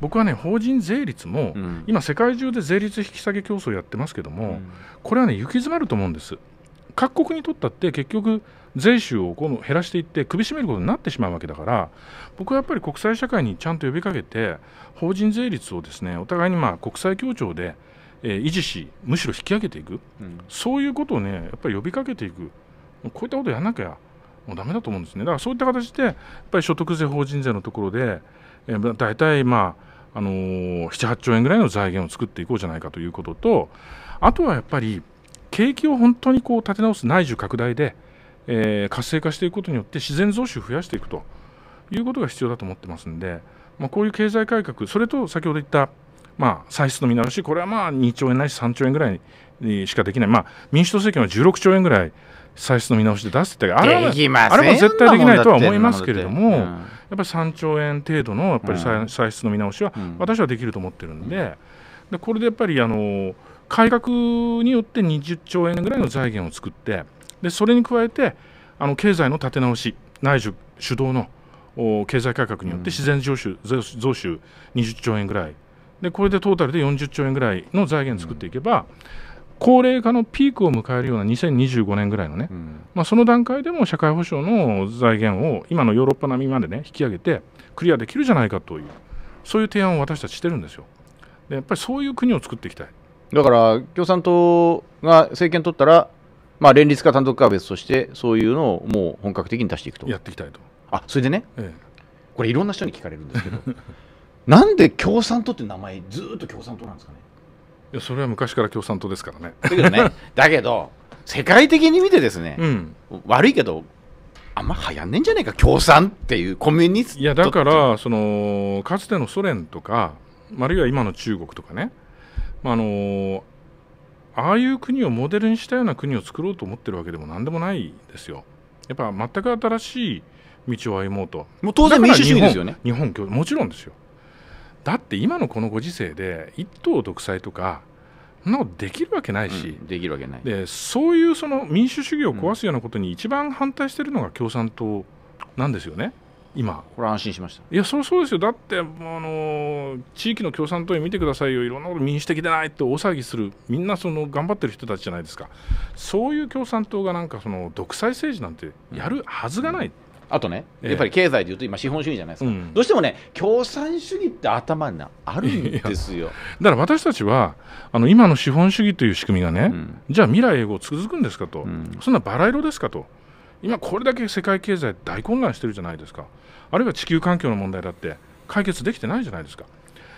僕はね法人税率も、うん、今世界中で税率引き下げ競争やってますけども、これはね行き詰まると思うんです各国にとったって結局税収をこの減らしていって首絞めることになってしまうわけだから僕はやっぱり国際社会にちゃんと呼びかけて法人税率をですねお互いにまあ国際協調で維持しむしろ引き上げていく、うん、そういうことをねやっぱり呼びかけていくこういったことをやらなきゃもうダメだと思うんですねだからそういった形でやっぱり所得税法人税のところで、え大体まああのー、78兆円ぐらいの財源を作っていこうじゃないかということとあとはやっぱり景気を本当にこう立て直す内需拡大で、えー、活性化していくことによって自然増収を増やしていくということが必要だと思ってますんで、まあ、こういう経済改革、それと先ほど言った、まあ、歳出の見直し、これはまあ2兆円ないし3兆円ぐらいしかできない、まあ、民主党政権は16兆円ぐらい歳出の見直しで出してたあれはあれも絶対できないとは思いますけれども、うん、やっぱり3兆円程度のやっぱり歳,、出の見直しは、私はできると思ってるんで、でこれでやっぱりあの改革によって20兆円ぐらいの財源を作ってでそれに加えてあの経済の立て直し内需主導の経済改革によって自然増収、増収20兆円ぐらいでこれでトータルで40兆円ぐらいの財源を作っていけば、高齢化のピークを迎えるような2025年ぐらいのね、うん、まあ、その段階でも社会保障の財源を今のヨーロッパ並みまでね引き上げてクリアできるじゃないかというそういう提案を私たちしてるんですよ。でやっぱりそういう国を作っていきたい。だから共産党が政権取ったら、まあ、連立か単独かは別として、そういうのをもう本格的に出していくと。やっていきたいと。あそれでね、ええ、これ、いろんな人に聞かれるんですけど、なんで共産党って名前、ずっと共産党なんですかね。いやそれは昔から共産党ですからね。だけどね、だけど世界的に見てですね、うん、悪いけど、あんま流行んねえんじゃないか、共産っていうコミュニスいやだからその、かつてのソ連とか、あるいは今の中国とかね、まあ、あのああいう国をモデルにしたような国を作ろうと思ってるわけでも何でもないですよ。やっぱ全く新しい道を歩もうと。もう当然民主主義ですよね。日本共もちろんですよ。だって今のこのご時世で一党独裁とかんなできるわけないし、うん、できるわけないでそういうその民主主義を壊すようなことに一番反対しているのが共産党なんですよね。うん今これ安心しましたいやそりそうですよだってあの地域の共産党員見てくださいよいろんなこと民主的でないって大騒ぎするみんなその頑張ってる人たちじゃないですかそういう共産党がなんかその独裁政治なんてやるはずがない、うん、あとね、えやっぱり経済でいうと今資本主義じゃないですか、うん、どうしてもね共産主義って頭にあるんですよ だから私たちはあの今の資本主義という仕組みがね、うん、じゃあ未来永劫続くんですかと、そんなバラ色ですかと今これだけ世界経済大混乱してるじゃないですかあるいは地球環境の問題だって解決できてないじゃないですか。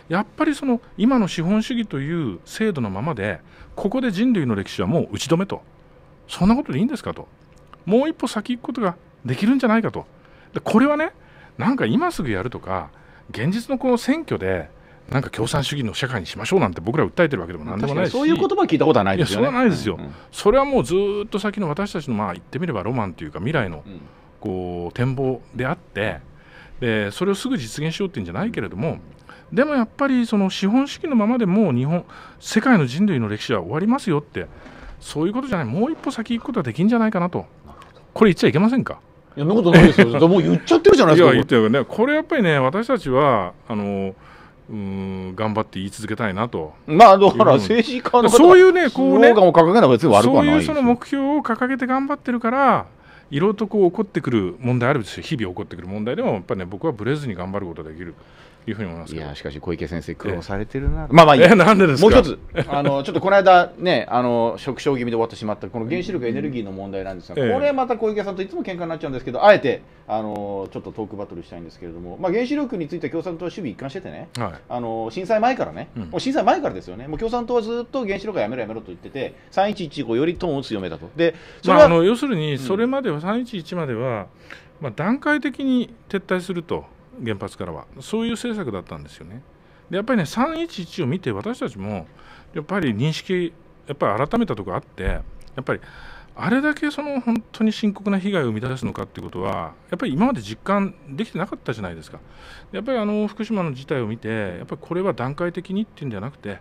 やっぱりその今の資本主義という制度のままで、ここで人類の歴史はもう打ち止めと、そんなことでいいんですかと、もう一歩先行くことができるんじゃないかと、でこれはね、なんか今すぐやるとか、現実のこの選挙で、なんか共産主義の社会にしましょうなんて僕ら訴えてるわけでもなんでもないしそういう言葉聞いたことはないですよね。それはないですよ、うんうん、それはもうずっと先の私たちのまあ言ってみればロマンというか未来のこう展望であってでそれをすぐ実現しようっていうんじゃないけれどもでもやっぱりその資本主義のままでもう日本世界の人類の歴史は終わりますよってそういうことじゃないもう一歩先行くことはできんじゃないかなとこれ言っちゃいけませんかいやそんなことないですよ もう言っちゃってるじゃないですか言ってるねこれやっぱりね私たちはあのうん頑張って言い続けたいなと。まあ、だから政治家の方そういうね、こうね、そういうその目標を掲げて頑張ってるから、いろいろとこう起こってくる問題あるんですよ日々起こってくる問題でもやっぱりね僕はブレずに頑張ることができるいうふうに思いますいやしかし小池先生苦労されてるな、まあまあいいなんでですもう一つ あのちょっとこの間ねあの食傷気味で終わってしまったこの原子力エネルギーの問題なんですが、これまた小池さんといつも喧嘩になっちゃうんですけどあえてあのちょっとトークバトルしたいんですけれども、まあ、原子力について共産党は守備一貫しててね、はい、あの震災前からね、うん、もう震災前からですよねもう共産党はずっと原子力はやめろやめろと言ってて3115よりトーンを強めたとでそれは、まあ、あの要するにそれまでは、うん、311までは、まあ、段階的に撤退すると。原発からはそういう政策だったんですよね。でやっぱりね311を見て私たちもやっぱり認識やっぱり改めたとこあってやっぱりあれだけその本当に深刻な被害を生み出すのかっていうことはやっぱり今まで実感できてなかったじゃないですかやっぱりあの福島の事態を見てやっぱりこれは段階的にっていうんじゃなくてやっ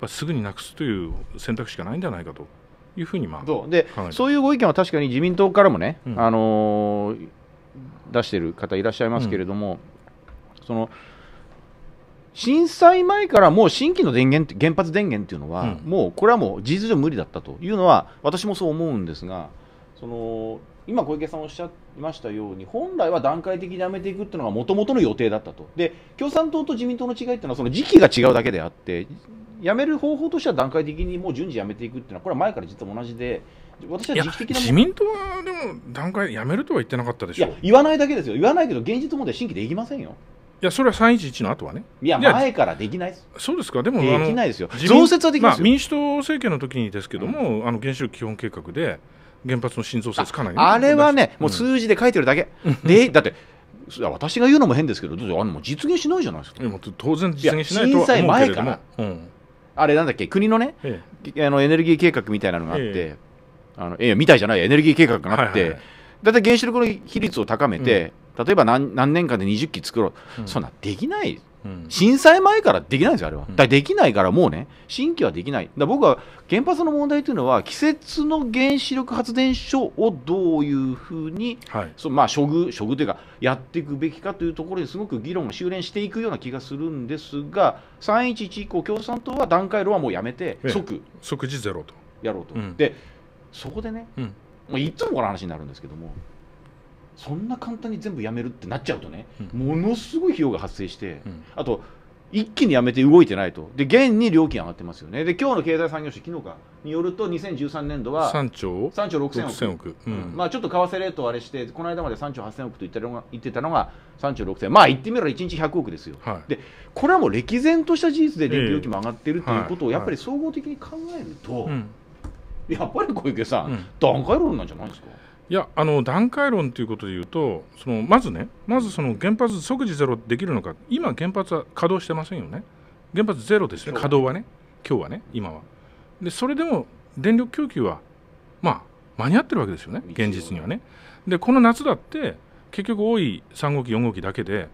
ぱすぐになくすという選択しかないんじゃないかというふうにまあそうでそういうご意見は確かに自民党からもね、うん、あのー出してる方いらっしゃいますけれども、うん、その震災前からもう新規の電源原発電源っていうのは、うん、もうこれはもう事実上無理だったというのは私もそう思うんですがその今、小池さんおっしゃいましたように本来は段階的にやめていくっていうのがもともとの予定だったとで共産党と自民党の違いっていうのはその時期が違うだけであってやめる方法としては段階的にもう順次やめていくっていうのはこれは前から実は同じで私は時期的な自民党はでも段階やめるとは言ってなかったでしょいや言わないだけですよ言わないけど現実問題新規できませんよいやそれは311の後はねいや前からできないですそうですかでもできないですよ増設はできます、まあ、民主党政権の時にですけども、うん、あの原子力基本計画で原発の新増設かなり、あれはね、うん、もう数字で書いてるだけ、でだって私が言うのも変ですけどどうぞあの実現しないじゃないですか当然実現しないとは思うけども震災前から、うんあれなんだっけ国のね、ええ、あのエネルギー計画みたいなのがあって、えあのえみたいじゃないエネルギー計画があって、はいはい、だいたい原子力の比率を高めて、うん、例えば何何年間で20基作ろう、うん、そんなできない、うん、震災前からできないんですよあれは、だできないからもうね新規はできないだ僕は原発の問題というのは季節の原子力発電所をどういうふうに、はい、そまあ処遇処遇というかやっていくべきかというところですごく議論を修練していくような気がするんですが311以降共産党は段階論はもうやめて即即時ゼロとやろうと。でそこでね、うん、いつもこの話になるんですけどもそんな簡単に全部やめるってなっちゃうとね、うん、ものすごい費用が発生して、うん、あと一気にやめて動いてないと、で現に料金上がってますよね、で今日の経済産業省、昨日かによると、2013年度は3兆 ,3 兆6000億、うん、まあ、ちょっと為替レートあれして、この間まで3兆8000億と言ったのが言ってたのが3兆6000、まあ言ってみれば1日100億ですよ、はい、でこれはもう歴然とした事実で電気料金も上がってるっていうことを、やっぱり総合的に考えると。はいはいやっぱり小池さん、うん、段階論なんじゃないですかいやあの段階論ということで言うとそのまずねまずその原発即時ゼロできるのか今原発は稼働してませんよね原発ゼロですよ稼働はね今日はね今はでそれでも電力供給はまあ間に合ってるわけですよね現実にはねでこの夏だって結局多い3号機4号機だけで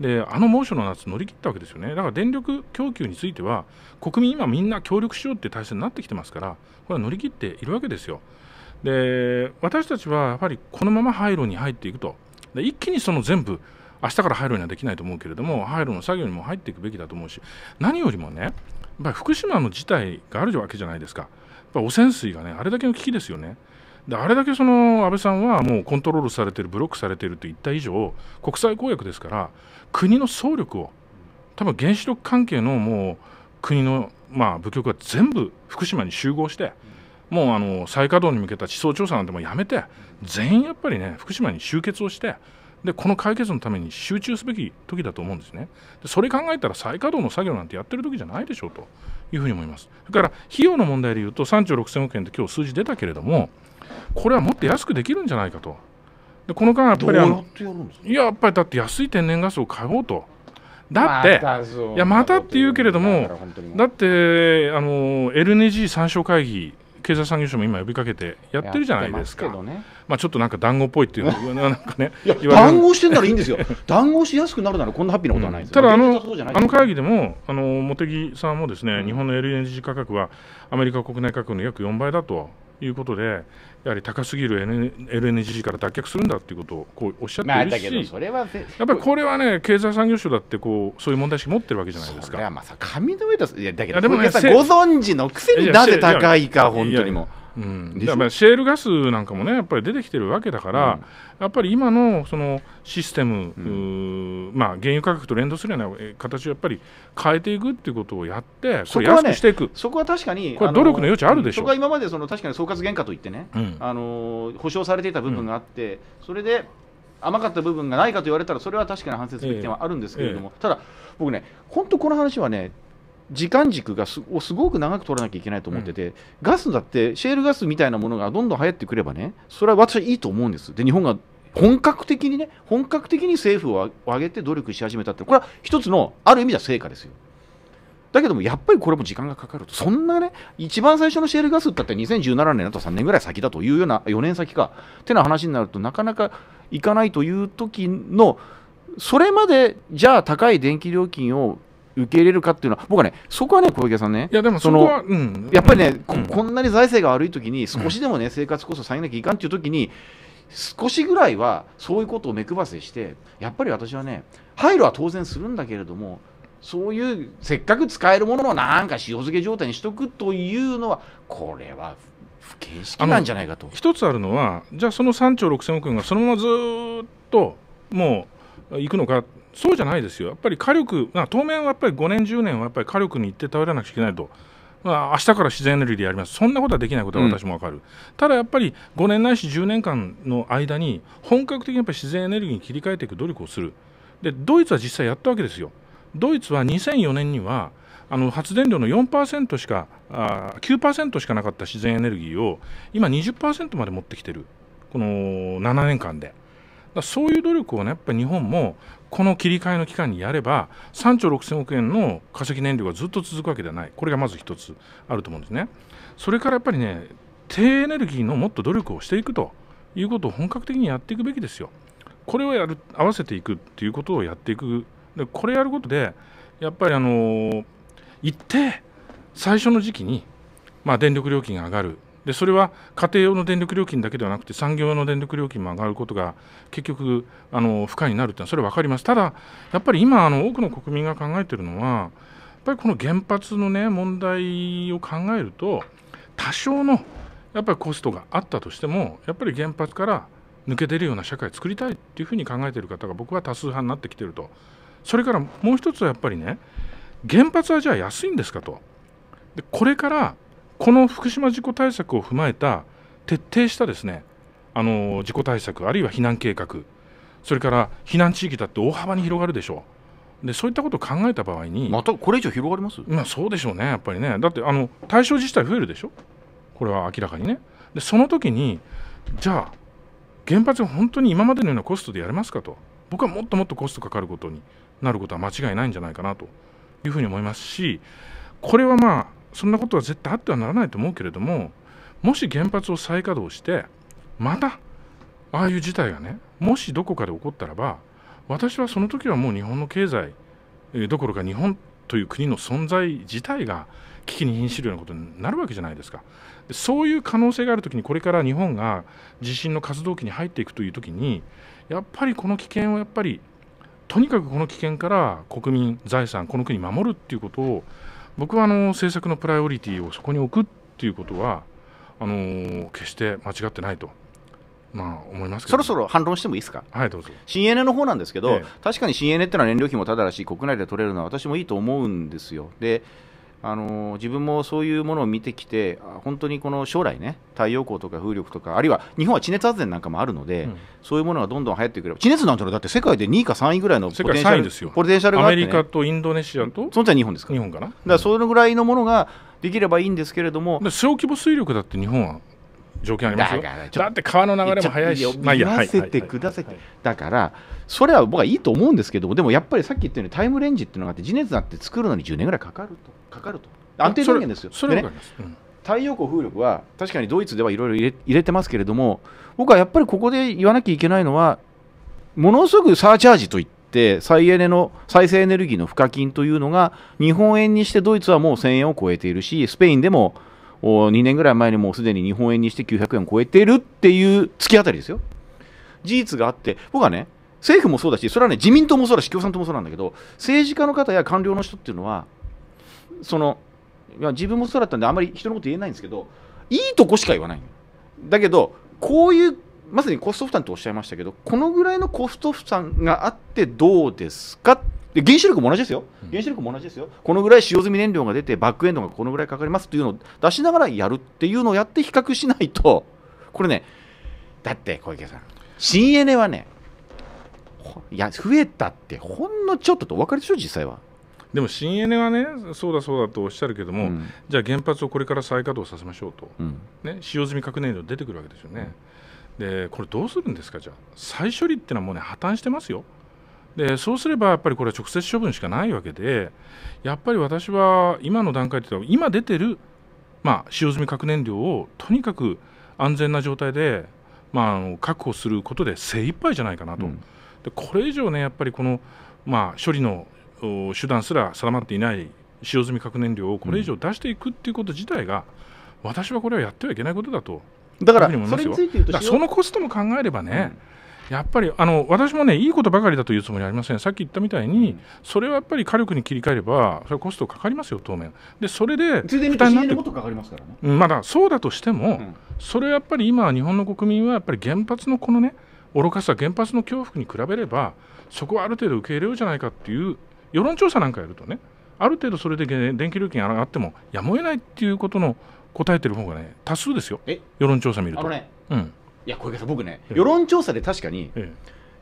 であの猛暑の夏乗り切ったわけですよねだから電力供給については国民今みんな協力しようっていう体制になってきてますからこれは乗り切っているわけですよで私たちはやぱりこのまま廃炉に入っていくとで一気にその全部明日から廃炉にはできないと思うけれども廃炉の作業にも入っていくべきだと思うし何よりもねやっぱり福島の事態があるわけじゃないですかやっぱ汚染水がねあれだけの危機ですよねであれだけその安倍さんはもうコントロールされてるブロックされてるといった以上国際公約ですから国の総力を多分原子力関係のもう国のまあ部局は全部福島に集合してもうあの再稼働に向けた地層調査なんてもうやめて全員やっぱりね福島に集結をしてでこの解決のために集中すべき時だと思うんですねでそれ考えたら再稼働の作業なんてやってる時じゃないでしょうというふうに思いますだから費用の問題でいうと3兆6000億円って今日数字出たけれどもこれはもっと安くできるんじゃないかと。でこの間やっぱりあのいややっぱりだって安い天然ガスを買おうと。だって、ま、いやまたって言うけれども、だってあの LNG 参照会議、経済産業省も今呼びかけてやってるじゃないですか、まね、まあ、ちょっとなんか談合っぽいっていうのなんかね、談合してんならいいんですよ、談合しやすくなるなら、こんなハッピーなことはない、うん、ただあの、あの会議でもあの茂木さんもですね、うん、日本の LNG 価格はアメリカ国内価格の約4倍だということで、やはり高すぎる LNG から脱却するんだということをこうおっしゃっているし、まあ、それはやっぱりこれはね、経済産業省だってこうそういう問題意識持ってるわけじゃないですか。まさ紙の上だいやだけど、でもね、ご存知のくせになぜ高いか、本当にも。うん、だからシェールガスなんかもね、やっぱり出てきてるわけだから。うんやっぱり今のそのシステム、うん、まあ、原油価格と連動するような形をやっぱり変えていくっていうことをやって、れ安くしていく、ね、そこは確かに、これ努力の余地あるでしょう、そこは今までその確かに総括原価といってね、うん、あの保証されていた部分があって、それで甘かった部分がないかと言われたら、それは確かに反省すべき点はあるんですけれども、ええただ、僕ね、本当、この話はね、時間軸がすをすごく長く取らなきゃいけないと思ってて、うん、ガスだってシェールガスみたいなものがどんどん流行ってくればねそれは私はいいと思うんですで日本が本格的にね本格的に政府を挙げて努力し始めたってこれは一つのある意味では成果ですよだけどもやっぱりこれも時間がかかるとそんなね一番最初のシェールガスだって2017年だと3年ぐらい先だというような4年先かってな話になるとなかなかいかないという時のそれまでじゃあ高い電気料金を受け入れるかっていうのは僕はねそこはね小池さんねいやでもその、うん、やっぱりね、うんこ、こんなに財政が悪い時に少しでもね、生活こそ下げなきゃいかんっていう時に少しぐらいはそういうことを目配せしてやっぱり私はね配慮は当然するんだけれどもそういうせっかく使えるもののなんか塩漬け状態にしとくというのはこれは不形式なんじゃないかと一つあるのはじゃあその3兆6000億円がそのままずっともう行くのかそうじゃないですよ、やっぱり火力、当面はやっぱり5年、10年はやっぱり火力に行って頼らなくちゃいけないと、まあ明日から自然エネルギーでやります、そんなことはできないことは私も分かる、うん、ただやっぱり5年ないし10年間の間に、本格的にやっぱり自然エネルギーに切り替えていく努力をする、でドイツは実際やったわけですよ、ドイツは2004年には、あの発電量の4%しかあー、9%しかなかった自然エネルギーを、今20%まで持ってきてる、この7年間で。そういう努力をね、やっぱり日本もこの切り替えの期間にやれば3兆6000億円の化石燃料がずっと続くわけではないこれがまず1つあると思うんですねそれからやっぱりね低エネルギーのもっと努力をしていくということを本格的にやっていくべきですよこれをやる合わせていくっていうことをやっていくでこれやることでやっぱりあの一定最初の時期に、まあ、電力料金が上がるでそれは家庭用の電力料金だけではなくて産業用の電力料金も上がることが結局あの負荷になるというのはそれは分かりますただやっぱり今あの多くの国民が考えているのはやっぱりこの原発のね問題を考えると多少のやっぱりコストがあったとしてもやっぱり原発から抜け出るような社会を作りたいっていうふうに考えている方が僕は多数派になってきてるとそれからもう一つはやっぱりね原発はじゃあ安いんですかとでこれからこの福島事故対策を踏まえた徹底したですねあの事故対策、あるいは避難計画、それから避難地域だって大幅に広がるでしょう。でそういったことを考えた場合に、またこれ以上広がりますまあそうでしょうね、やっぱりね、だってあの対象自治体増えるでしょ、これは明らかにね。で、その時に、じゃあ、原発が本当に今までのようなコストでやれますかと、僕はもっともっとコストかかることになることは間違いないんじゃないかなというふうに思いますし、これはまあ、そんなことは絶対あってはならないと思うけれどももし原発を再稼働してまたああいう事態がねもしどこかで起こったらば私はその時はもう日本の経済どころか日本という国の存在自体が危機に瀕するようなことになるわけじゃないですかそういう可能性があるときにこれから日本が地震の活動期に入っていくというときにやっぱりこの危険をやっぱりとにかくこの危険から国民財産この国守るっていうことを僕はあの政策のプライオリティをそこに置くっていうことはあのー、決して間違ってないと。まあ思いますそろそろ反論してもいいですか、はいどうぞ新エネの方なんですけど、ええ、確かに新エネってのは燃料費もただらし、い、国内で取れるのは私もいいと思うんですよ、であの自分もそういうものを見てきて本当にこの将来ね太陽光とか風力とかあるいは日本は地熱発電なんかもあるので、うん、そういうものがどんどん流行ってくれば地熱なんてのはだって世界で2位か3位ぐらいのポテンシャルですよシャルが、ね、アメリカとインドネシアとその時は日本ですか日本かな、だからそのぐらいのものができればいいんですけれども小規模水力だって日本は条件ありますよだだって川の流れも早いしまあ、いやせてくださいだからそれは僕はいいと思うんですけどもでもやっぱりさっき言ったようにタイムレンジっていうのがあって地熱だって作るのに10年ぐらいかかるとかかると安定条件ですよそれそれ、ね、太陽光風力は確かにドイツではいろいろ入れてますけれども僕はやっぱりここで言わなきゃいけないのはものすごくサーチャージといって再エネの再生エネルギーの賦課金というのが日本円にしてドイツはもう1000円を超えているしスペインでも2年ぐらい前にもうすでに日本円にして900円を超えてるっていう月当たりですよ。事実があって、僕はね、政府もそうだし、それはね、自民党もそうだし、共産党もそうなんだけど、政治家の方や官僚の人っていうのは、その、いや自分もそうだったんで、あまり人のこと言えないんですけど、いいとこしか言わない。だけど、こういう、まさにコスト負担とおっしゃいましたけど、このぐらいのコスト負担があってどうですかで原子力も同じですよ、原子力も同じですよ、このぐらい使用済み燃料が出て、バックエンドがこのぐらいかかりますというのを出しながらやるっていうのをやって比較しないと、これね、だって小池さん、新エネはね、いや増えたって、ほんのちょっととお分かりでしょ、実際は。でも新エネはね、そうだそうだとおっしゃるけども、うん、じゃあ原発をこれから再稼働させましょうと、うん、ね、使用済み核燃料出てくるわけですよね、うん、でこれどうするんですか、じゃあ、再処理っていうのはもうね、破綻してますよ。でそうすればやっぱりこれは直接処分しかないわけでやっぱり私は今の段階で今出てる、まあ、使用済み核燃料をとにかく安全な状態で、まあ、確保することで精一杯じゃないかなと、うん、でこれ以上ねやっぱりこの、まあ、処理の手段すら定まっていない使用済み核燃料をこれ以上出していくっていうこと自体が、うん、私はこれはやってはいけないことだとだからそにいそのコストも考えればね、うんやっぱりあの私もねいいことばかりだというつもりはありません、さっき言ったみたいに、うん、それはやっぱり火力に切り替えれば、それコストかかりますよ、当面、でそれで負担になってかかりますからね、まだそうだとしても、うん、それはやっぱり今、日本の国民はやっぱり原発のこのね、愚かさ、原発の恐怖に比べれば、そこはある程度受け入れようじゃないかっていう、世論調査なんかやるとね、ある程度それで電気料金上がっても、やむを得ないっていうことの答えてる方がね、多数ですよ、世論調査見ると。ね、うんいや小池さん僕ね、世論調査で確かに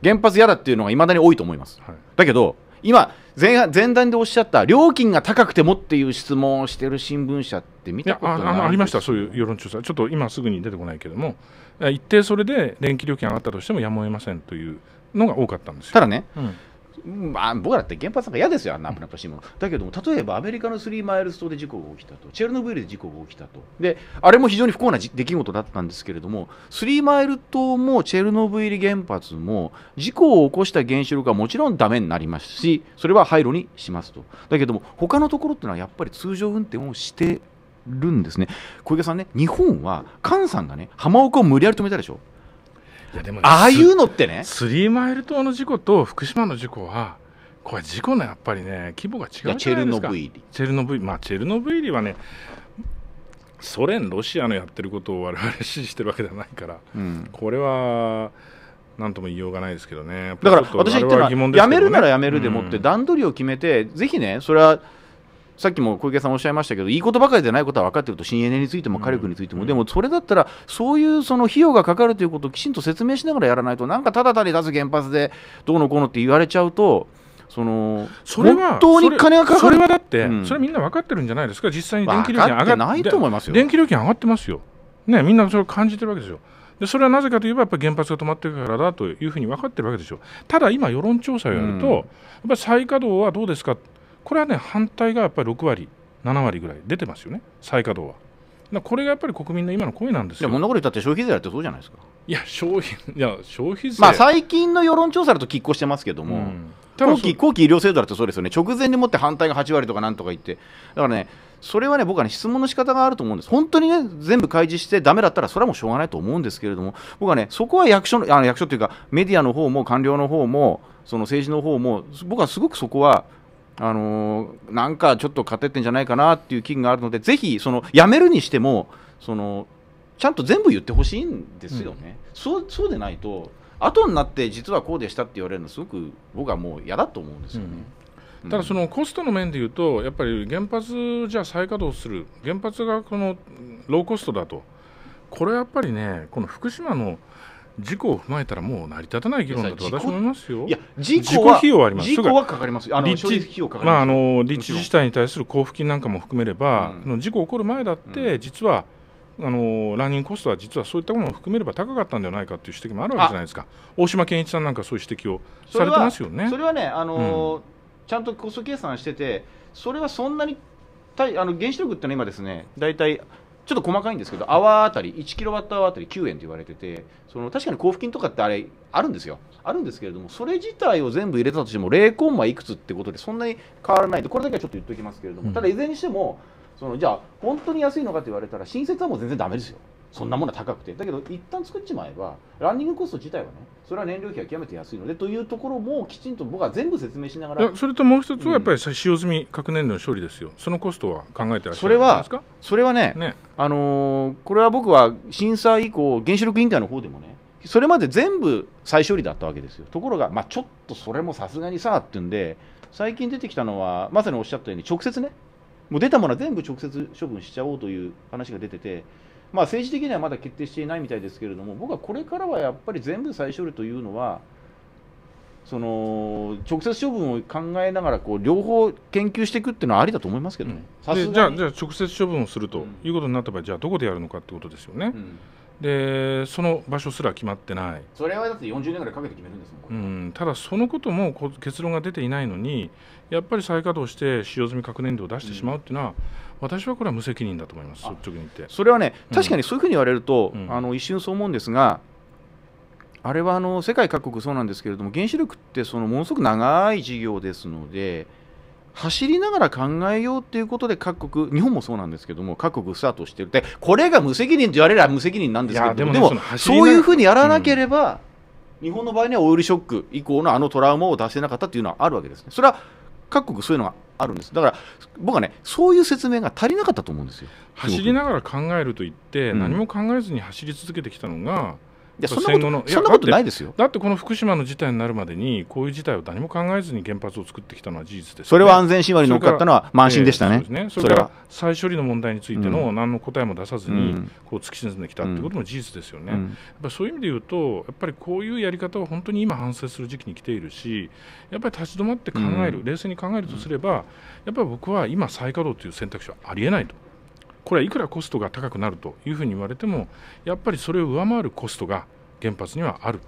原発嫌だっていうのがいまだに多いと思います、はい、だけど今前前段でおっしゃった料金が高くてもっていう質問をしてる新聞社って見たことないあありましたそういう世論調査ちょっと今すぐに出てこないけども一定それで電気料金上がったとしてもやむを得ませんというのが多かったんですただね、うん、まあ、僕らって原発なんか嫌ですよ、あんな危なっかしいもの。だけども、例えばアメリカのスリーマイルス島で事故が起きたと、チェルノブイリで事故が起きたと、であれも非常に不幸な出来事だったんですけれども、スリーマイル島もチェルノブイリ原発も、事故を起こした原子力はもちろんダメになりますし、それは廃炉にしますと。だけども、他のところっていうのはやっぱり通常運転をしてるんですね。小池さんね、日本は、菅さんがね、浜岡を無理やり止めたでしょ。やでも、ね、ああいうのってねスリーマイル島の事故と福島の事故はこれ事故のやっぱりね規模が違うじゃないですかチェルノブイリチェルノブイリまあチェルノブイリはねソ連ロシアのやってることを我々支持してるわけじゃないから、うん、これは何とも言いようがないですけどねだから私は言ってるのはやめるならやめるでもって段取りを決めて、うん、ぜひねそれはさっきも小池さんおっしゃいましたけどいいことばかりでないことは分かっていると新エネについても火力についても、でもそれだったらそういうその費用がかかるということをきちんと説明しながらやらないとなんかただ単にす原発でどうのこうのって言われちゃうと。そのそれは本当に金がかかるそれはだって、うん、それみんな分かってるんじゃないですか、実際に電気料金上がってないと思いますよ電気料金上がってますよ、ね、みんなそれを感じてるわけですよ。でそれはなぜかといえば、やっぱり原発が止まってるからだというふうに分かってるわけでしょう、ただ今、世論調査をやると、うん、やっぱり再稼働はどうですか、これはね反対がやっぱり6割、7割ぐらい出てますよね、再稼働は。これがやっぱり国民の今の声なんですよ。いや、物事だって消費税だってそうじゃないですか。いや、消費いや消費税、まあ、最近の世論調査だと拮抗してますけども、うん、後期後期医療制度だってそうですよね、直前にもって反対が8割とかなんとか言って、だからね、それはね、僕はね、質問の仕方があると思うんです、本当にね、全部開示してだめだったら、それはもうしょうがないと思うんですけれども、僕はね、そこは役所の、あの役所というか、メディアの方も官僚の方も、その政治の方も、僕はすごくそこは、あのー、なんかちょっと勝ててんじゃないかなっていう金があるので、ぜひ、その、やめるにしても、その、ちゃんと全部言ってほしいんですよね。うん、そう、そうでないと、後になって実はこうでしたって言われるのすごく僕はもう嫌だと思うんですよね。うんただそのコストの面でいうと、やっぱり原発じゃ再稼働する、原発がこのローコストだと、これやっぱりね、この福島の事故を踏まえたらもう成り立たない議論だと私思いますよ。いや事故は費用はあります。事故はかかります。あの立地まああの立地自治体に対する交付金なんかも含めれば、うん、事故起こる前だって、うん、実はあのランニングコストは実はそういったものを含めれば高かったんではないかという指摘もあるわけじゃないですか。大島健一さんなんかそういう指摘をされてますよね。それはねあの、うん、ちゃんとコスト計算しててそれはそんなにたいあの原子力ってのは今ですね大体ちょっと細かいんですけど、アワーあたり、1キロワットアワーあたり9円と言われてて、その確かに交付金とかってあれ、あるんですよ。あるんですけれども、それ自体を全部入れたとしても、0コンマいくつってことで、そんなに変わらないと、これだけはちょっと言っておきますけれども、ただ、いずれにしても、そのじゃあ、本当に安いのかと言われたら、新設はもう全然だめですよ。そんなものは高くてだけど一旦作っちまえばランニングコスト自体はねそれは燃料費は極めて安いのでというところもきちんと僕は全部説明しながらそれともう一つはやっぱり使用済み核燃料の処理ですよ、そのコストは考えてらっしゃるんですかそれはね、ね、あのー、これは僕は震災以降原子力委員会の方でもねそれまで全部再処理だったわけですよところが、まあ、ちょっとそれもさすがにさっていうんで最近出てきたのはまさにおっしゃったように直接ねもう出たものは全部直接処分しちゃおうという話が出ててまあ、政治的にはまだ決定していないみたいですけれども、僕はこれからはやっぱり全部再処理というのは、その直接処分を考えながらこう両方研究していくっていうのはありだと思いますけどね、うん、でじゃあじゃあ直接処分をするということになった場合、うん、じゃあどこでやるのかってことですよね、うん、でその場所すら決まってないそれはだって40年ぐらいかけて決めるんですもん、うん、ただそのことも結論が出ていないのにやっぱり再稼働して使用済み核燃料を出してしまうっていうのは、うん、私はこれは無責任だと思います、率直に言ってそれはね、確かにそういうふうに言われると、うん、あの一瞬そう思うんですが、あれはあの世界各国そうなんですけれども、原子力ってそのものすごく長い事業ですので、走りながら考えようということで各国、日本もそうなんですけども、各国スタートしてるで、これが無責任と言われれば無責任なんですけどでも,、ね、でもそういうふうにやらなければ、うん、日本の場合にはオイルショック以降のあのトラウマを出せなかったというのはあるわけですね。それは各国そういうのがあるんですだから僕はねそういう説明が足りなかったと思うんですよ走りながら考えると言って、うん、何も考えずに走り続けてきたのがいやそんなことそなことないですよだってこの福島の事態になるまでにこういう事態を何も考えずに原発を作ってきたのは事実です、ね、それは安全神話に乗っかったのは満身でしたねそね、それから再処理の問題についての何の答えも出さずにこう突き進んできたということも事実ですよね、うんうん、やっぱそういう意味で言うとやっぱりこういうやり方は本当に今反省する時期に来ているしやっぱり立ち止まって考える、うん、冷静に考えるとすればやっぱり僕は今再稼働という選択肢はありえないと。これはいくらコストが高くなるというふうに言われてもやっぱりそれを上回るコストが原発にはある。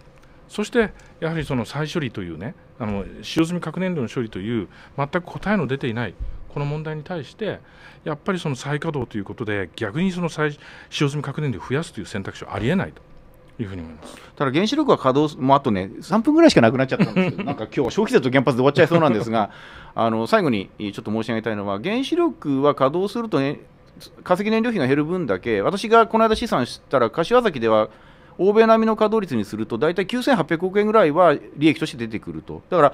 そしてやはりその再処理というねあの使用済み核燃料の処理という全く答えの出ていないこの問題に対してやっぱりその再稼働ということで逆にその再使用済み核燃料を増やすという選択肢はありえないと。いうふうに思いますただ原子力は稼働もうあとね3分ぐらいしかなくなっちゃったんですけど なんか今日消費税と原発で終わっちゃいそうなんですがあの最後にちょっと申し上げたいのは原子力は稼働すると、ね、化石燃料費が減る分だけ、私がこの間試算したら、柏崎では欧米並みの稼働率にすると、大体9800億円ぐらいは利益として出てくると。だから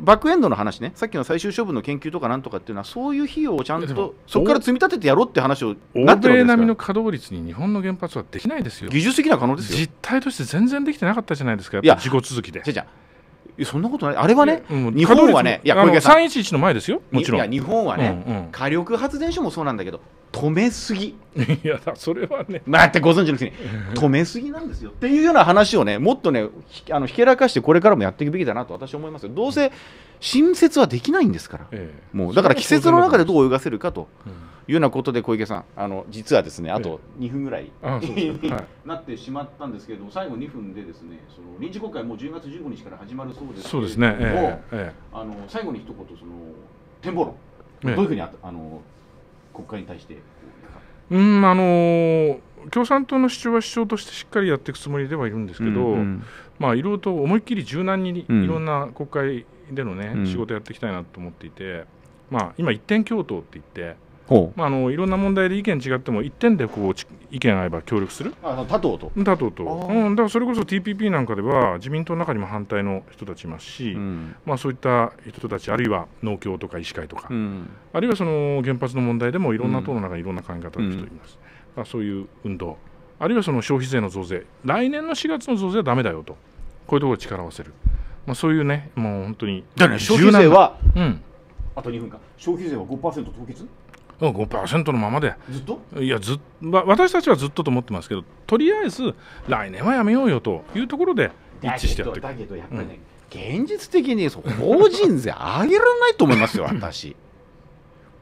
バックエンドの話ね、さっきの最終処分の研究とかなんとかっていうのは、そういう費用をちゃんとそこから積み立ててやろうって話をなってるわけ欧米並みの稼働率に日本の原発はできないですよ、技術的な可能ですよ実態として全然できてなかったじゃないですか、いや事故続きで。そんなことないあれはね、日本はねいや小池さ311の前ですよもちろん日本はね、火力発電所もそうなんだけど止めすぎ いやそれはねまあってご存知のくせに止めすぎなんですよっていうような話をねもっとねあのひけらかしてこれからもやっていくべきだなと私は思いますよどうせ、新設はできないんですから、ええ、もうだから季節の中でどう泳がせるかというようなことで小池さん、あの実はですねあと2分ぐらい、え、なってしまったんですけれども、最後2分で、ですねその臨時国会、もう10月15日から始まるそうですそうですね、えあの最後に一言その展望論、どういうふうにああの国会に対して。うんあのー、共産党の主張は主張としてしっかりやっていくつもりではいるんですけど、うんうん、まあ、いろいろと思いっきり柔軟にいろんな国会、うんでのね、うん、仕事やっていきたいなと思っていて、まあ、今一点共闘って言ってまあ、あのいろんな問題で意見違っても一点でこう意見合えば協力するあ他党と他党と、うん、だからそれこそ TPP なんかでは自民党の中にも反対の人たちいますし、うん、まあ、そういった人たちあるいは農協とか医師会とか、うん、あるいはその原発の問題でもいろんな党の中にいろんな考え方の人います、まあ、そういう運動あるいはその消費税の増税来年の4月の増税はだめだよとこういうところで力を合わせる。まあ、そういうね、もう本当に。だね、消費税は、うん、あと2分か。消費税は5%凍結うん、5%のままで、ずっといやず、ま、私たちはずっとと思ってますけど、とりあえず来年はやめようよというところで一致してやってだけど、やっぱりね、うん、現実的に法人税上げられないと思いますよ、私。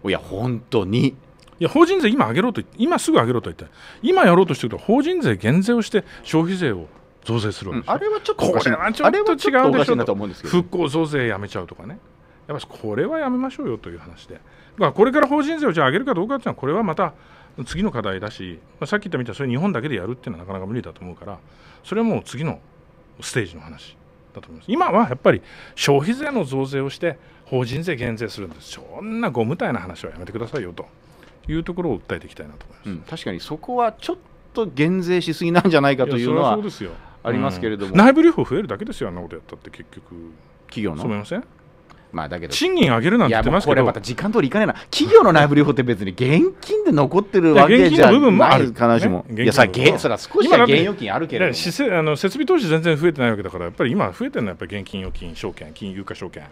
いや、本当に。いや法人税今上げろと今すぐ上げろと言って今やろうとしてると法人税減税をして消費税を増税するわけでしょ、うん、あれはちょっとこれはちょっと違うでしょ思うんですけど、ね、復興増税やめちゃうとかねやっぱこれはやめましょうよという話で、まあ、これから法人税をじゃあ上げるかどうかというのはこれはまた次の課題だし、まあ、さっき言ったみたいにそれ日本だけでやるっていうのはなかなか無理だと思うからそれはもう次のステージの話だと思います今はやっぱり消費税の増税をして法人税減税するんですそんなご無体な話はやめてくださいよというところを訴えていきたいなと思います、うん、確かにそこはちょっと減税しすぎなんじゃないかというのはそうですよありますけれども、内部留保増えるだけですよ、あんなことやったって、結局、企業の。そう思いませんまあ、だけど賃金上げるなんて言ってますけど、これまた時間通りいかないな、企業の内部留保って別に現金で残ってるわけじゃない現金の部分もある、必ずしも、いやさ、そら少しは現預金あるけど、あの設備投資全然増えてないわけだから、やっぱり今、増えてるのはやっぱり現金預金、証券、金融化証券。はい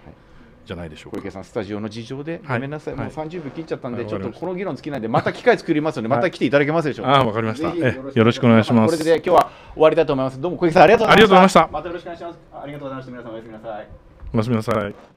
じゃないでしょうか小池さん、スタジオの事情で、ごめんなさい、もう30分切っちゃったんで、ちょっとこの議論尽きないんで、また機会作りますので、また来ていただけますでしょうか。あわかりましたよろしくお願いします。これで今日は終わりだと思います。どうも小池さんありがとうございました。またよろしくお願いします。ありがとうございました。皆さんおやすみなさい。おやすみなさい。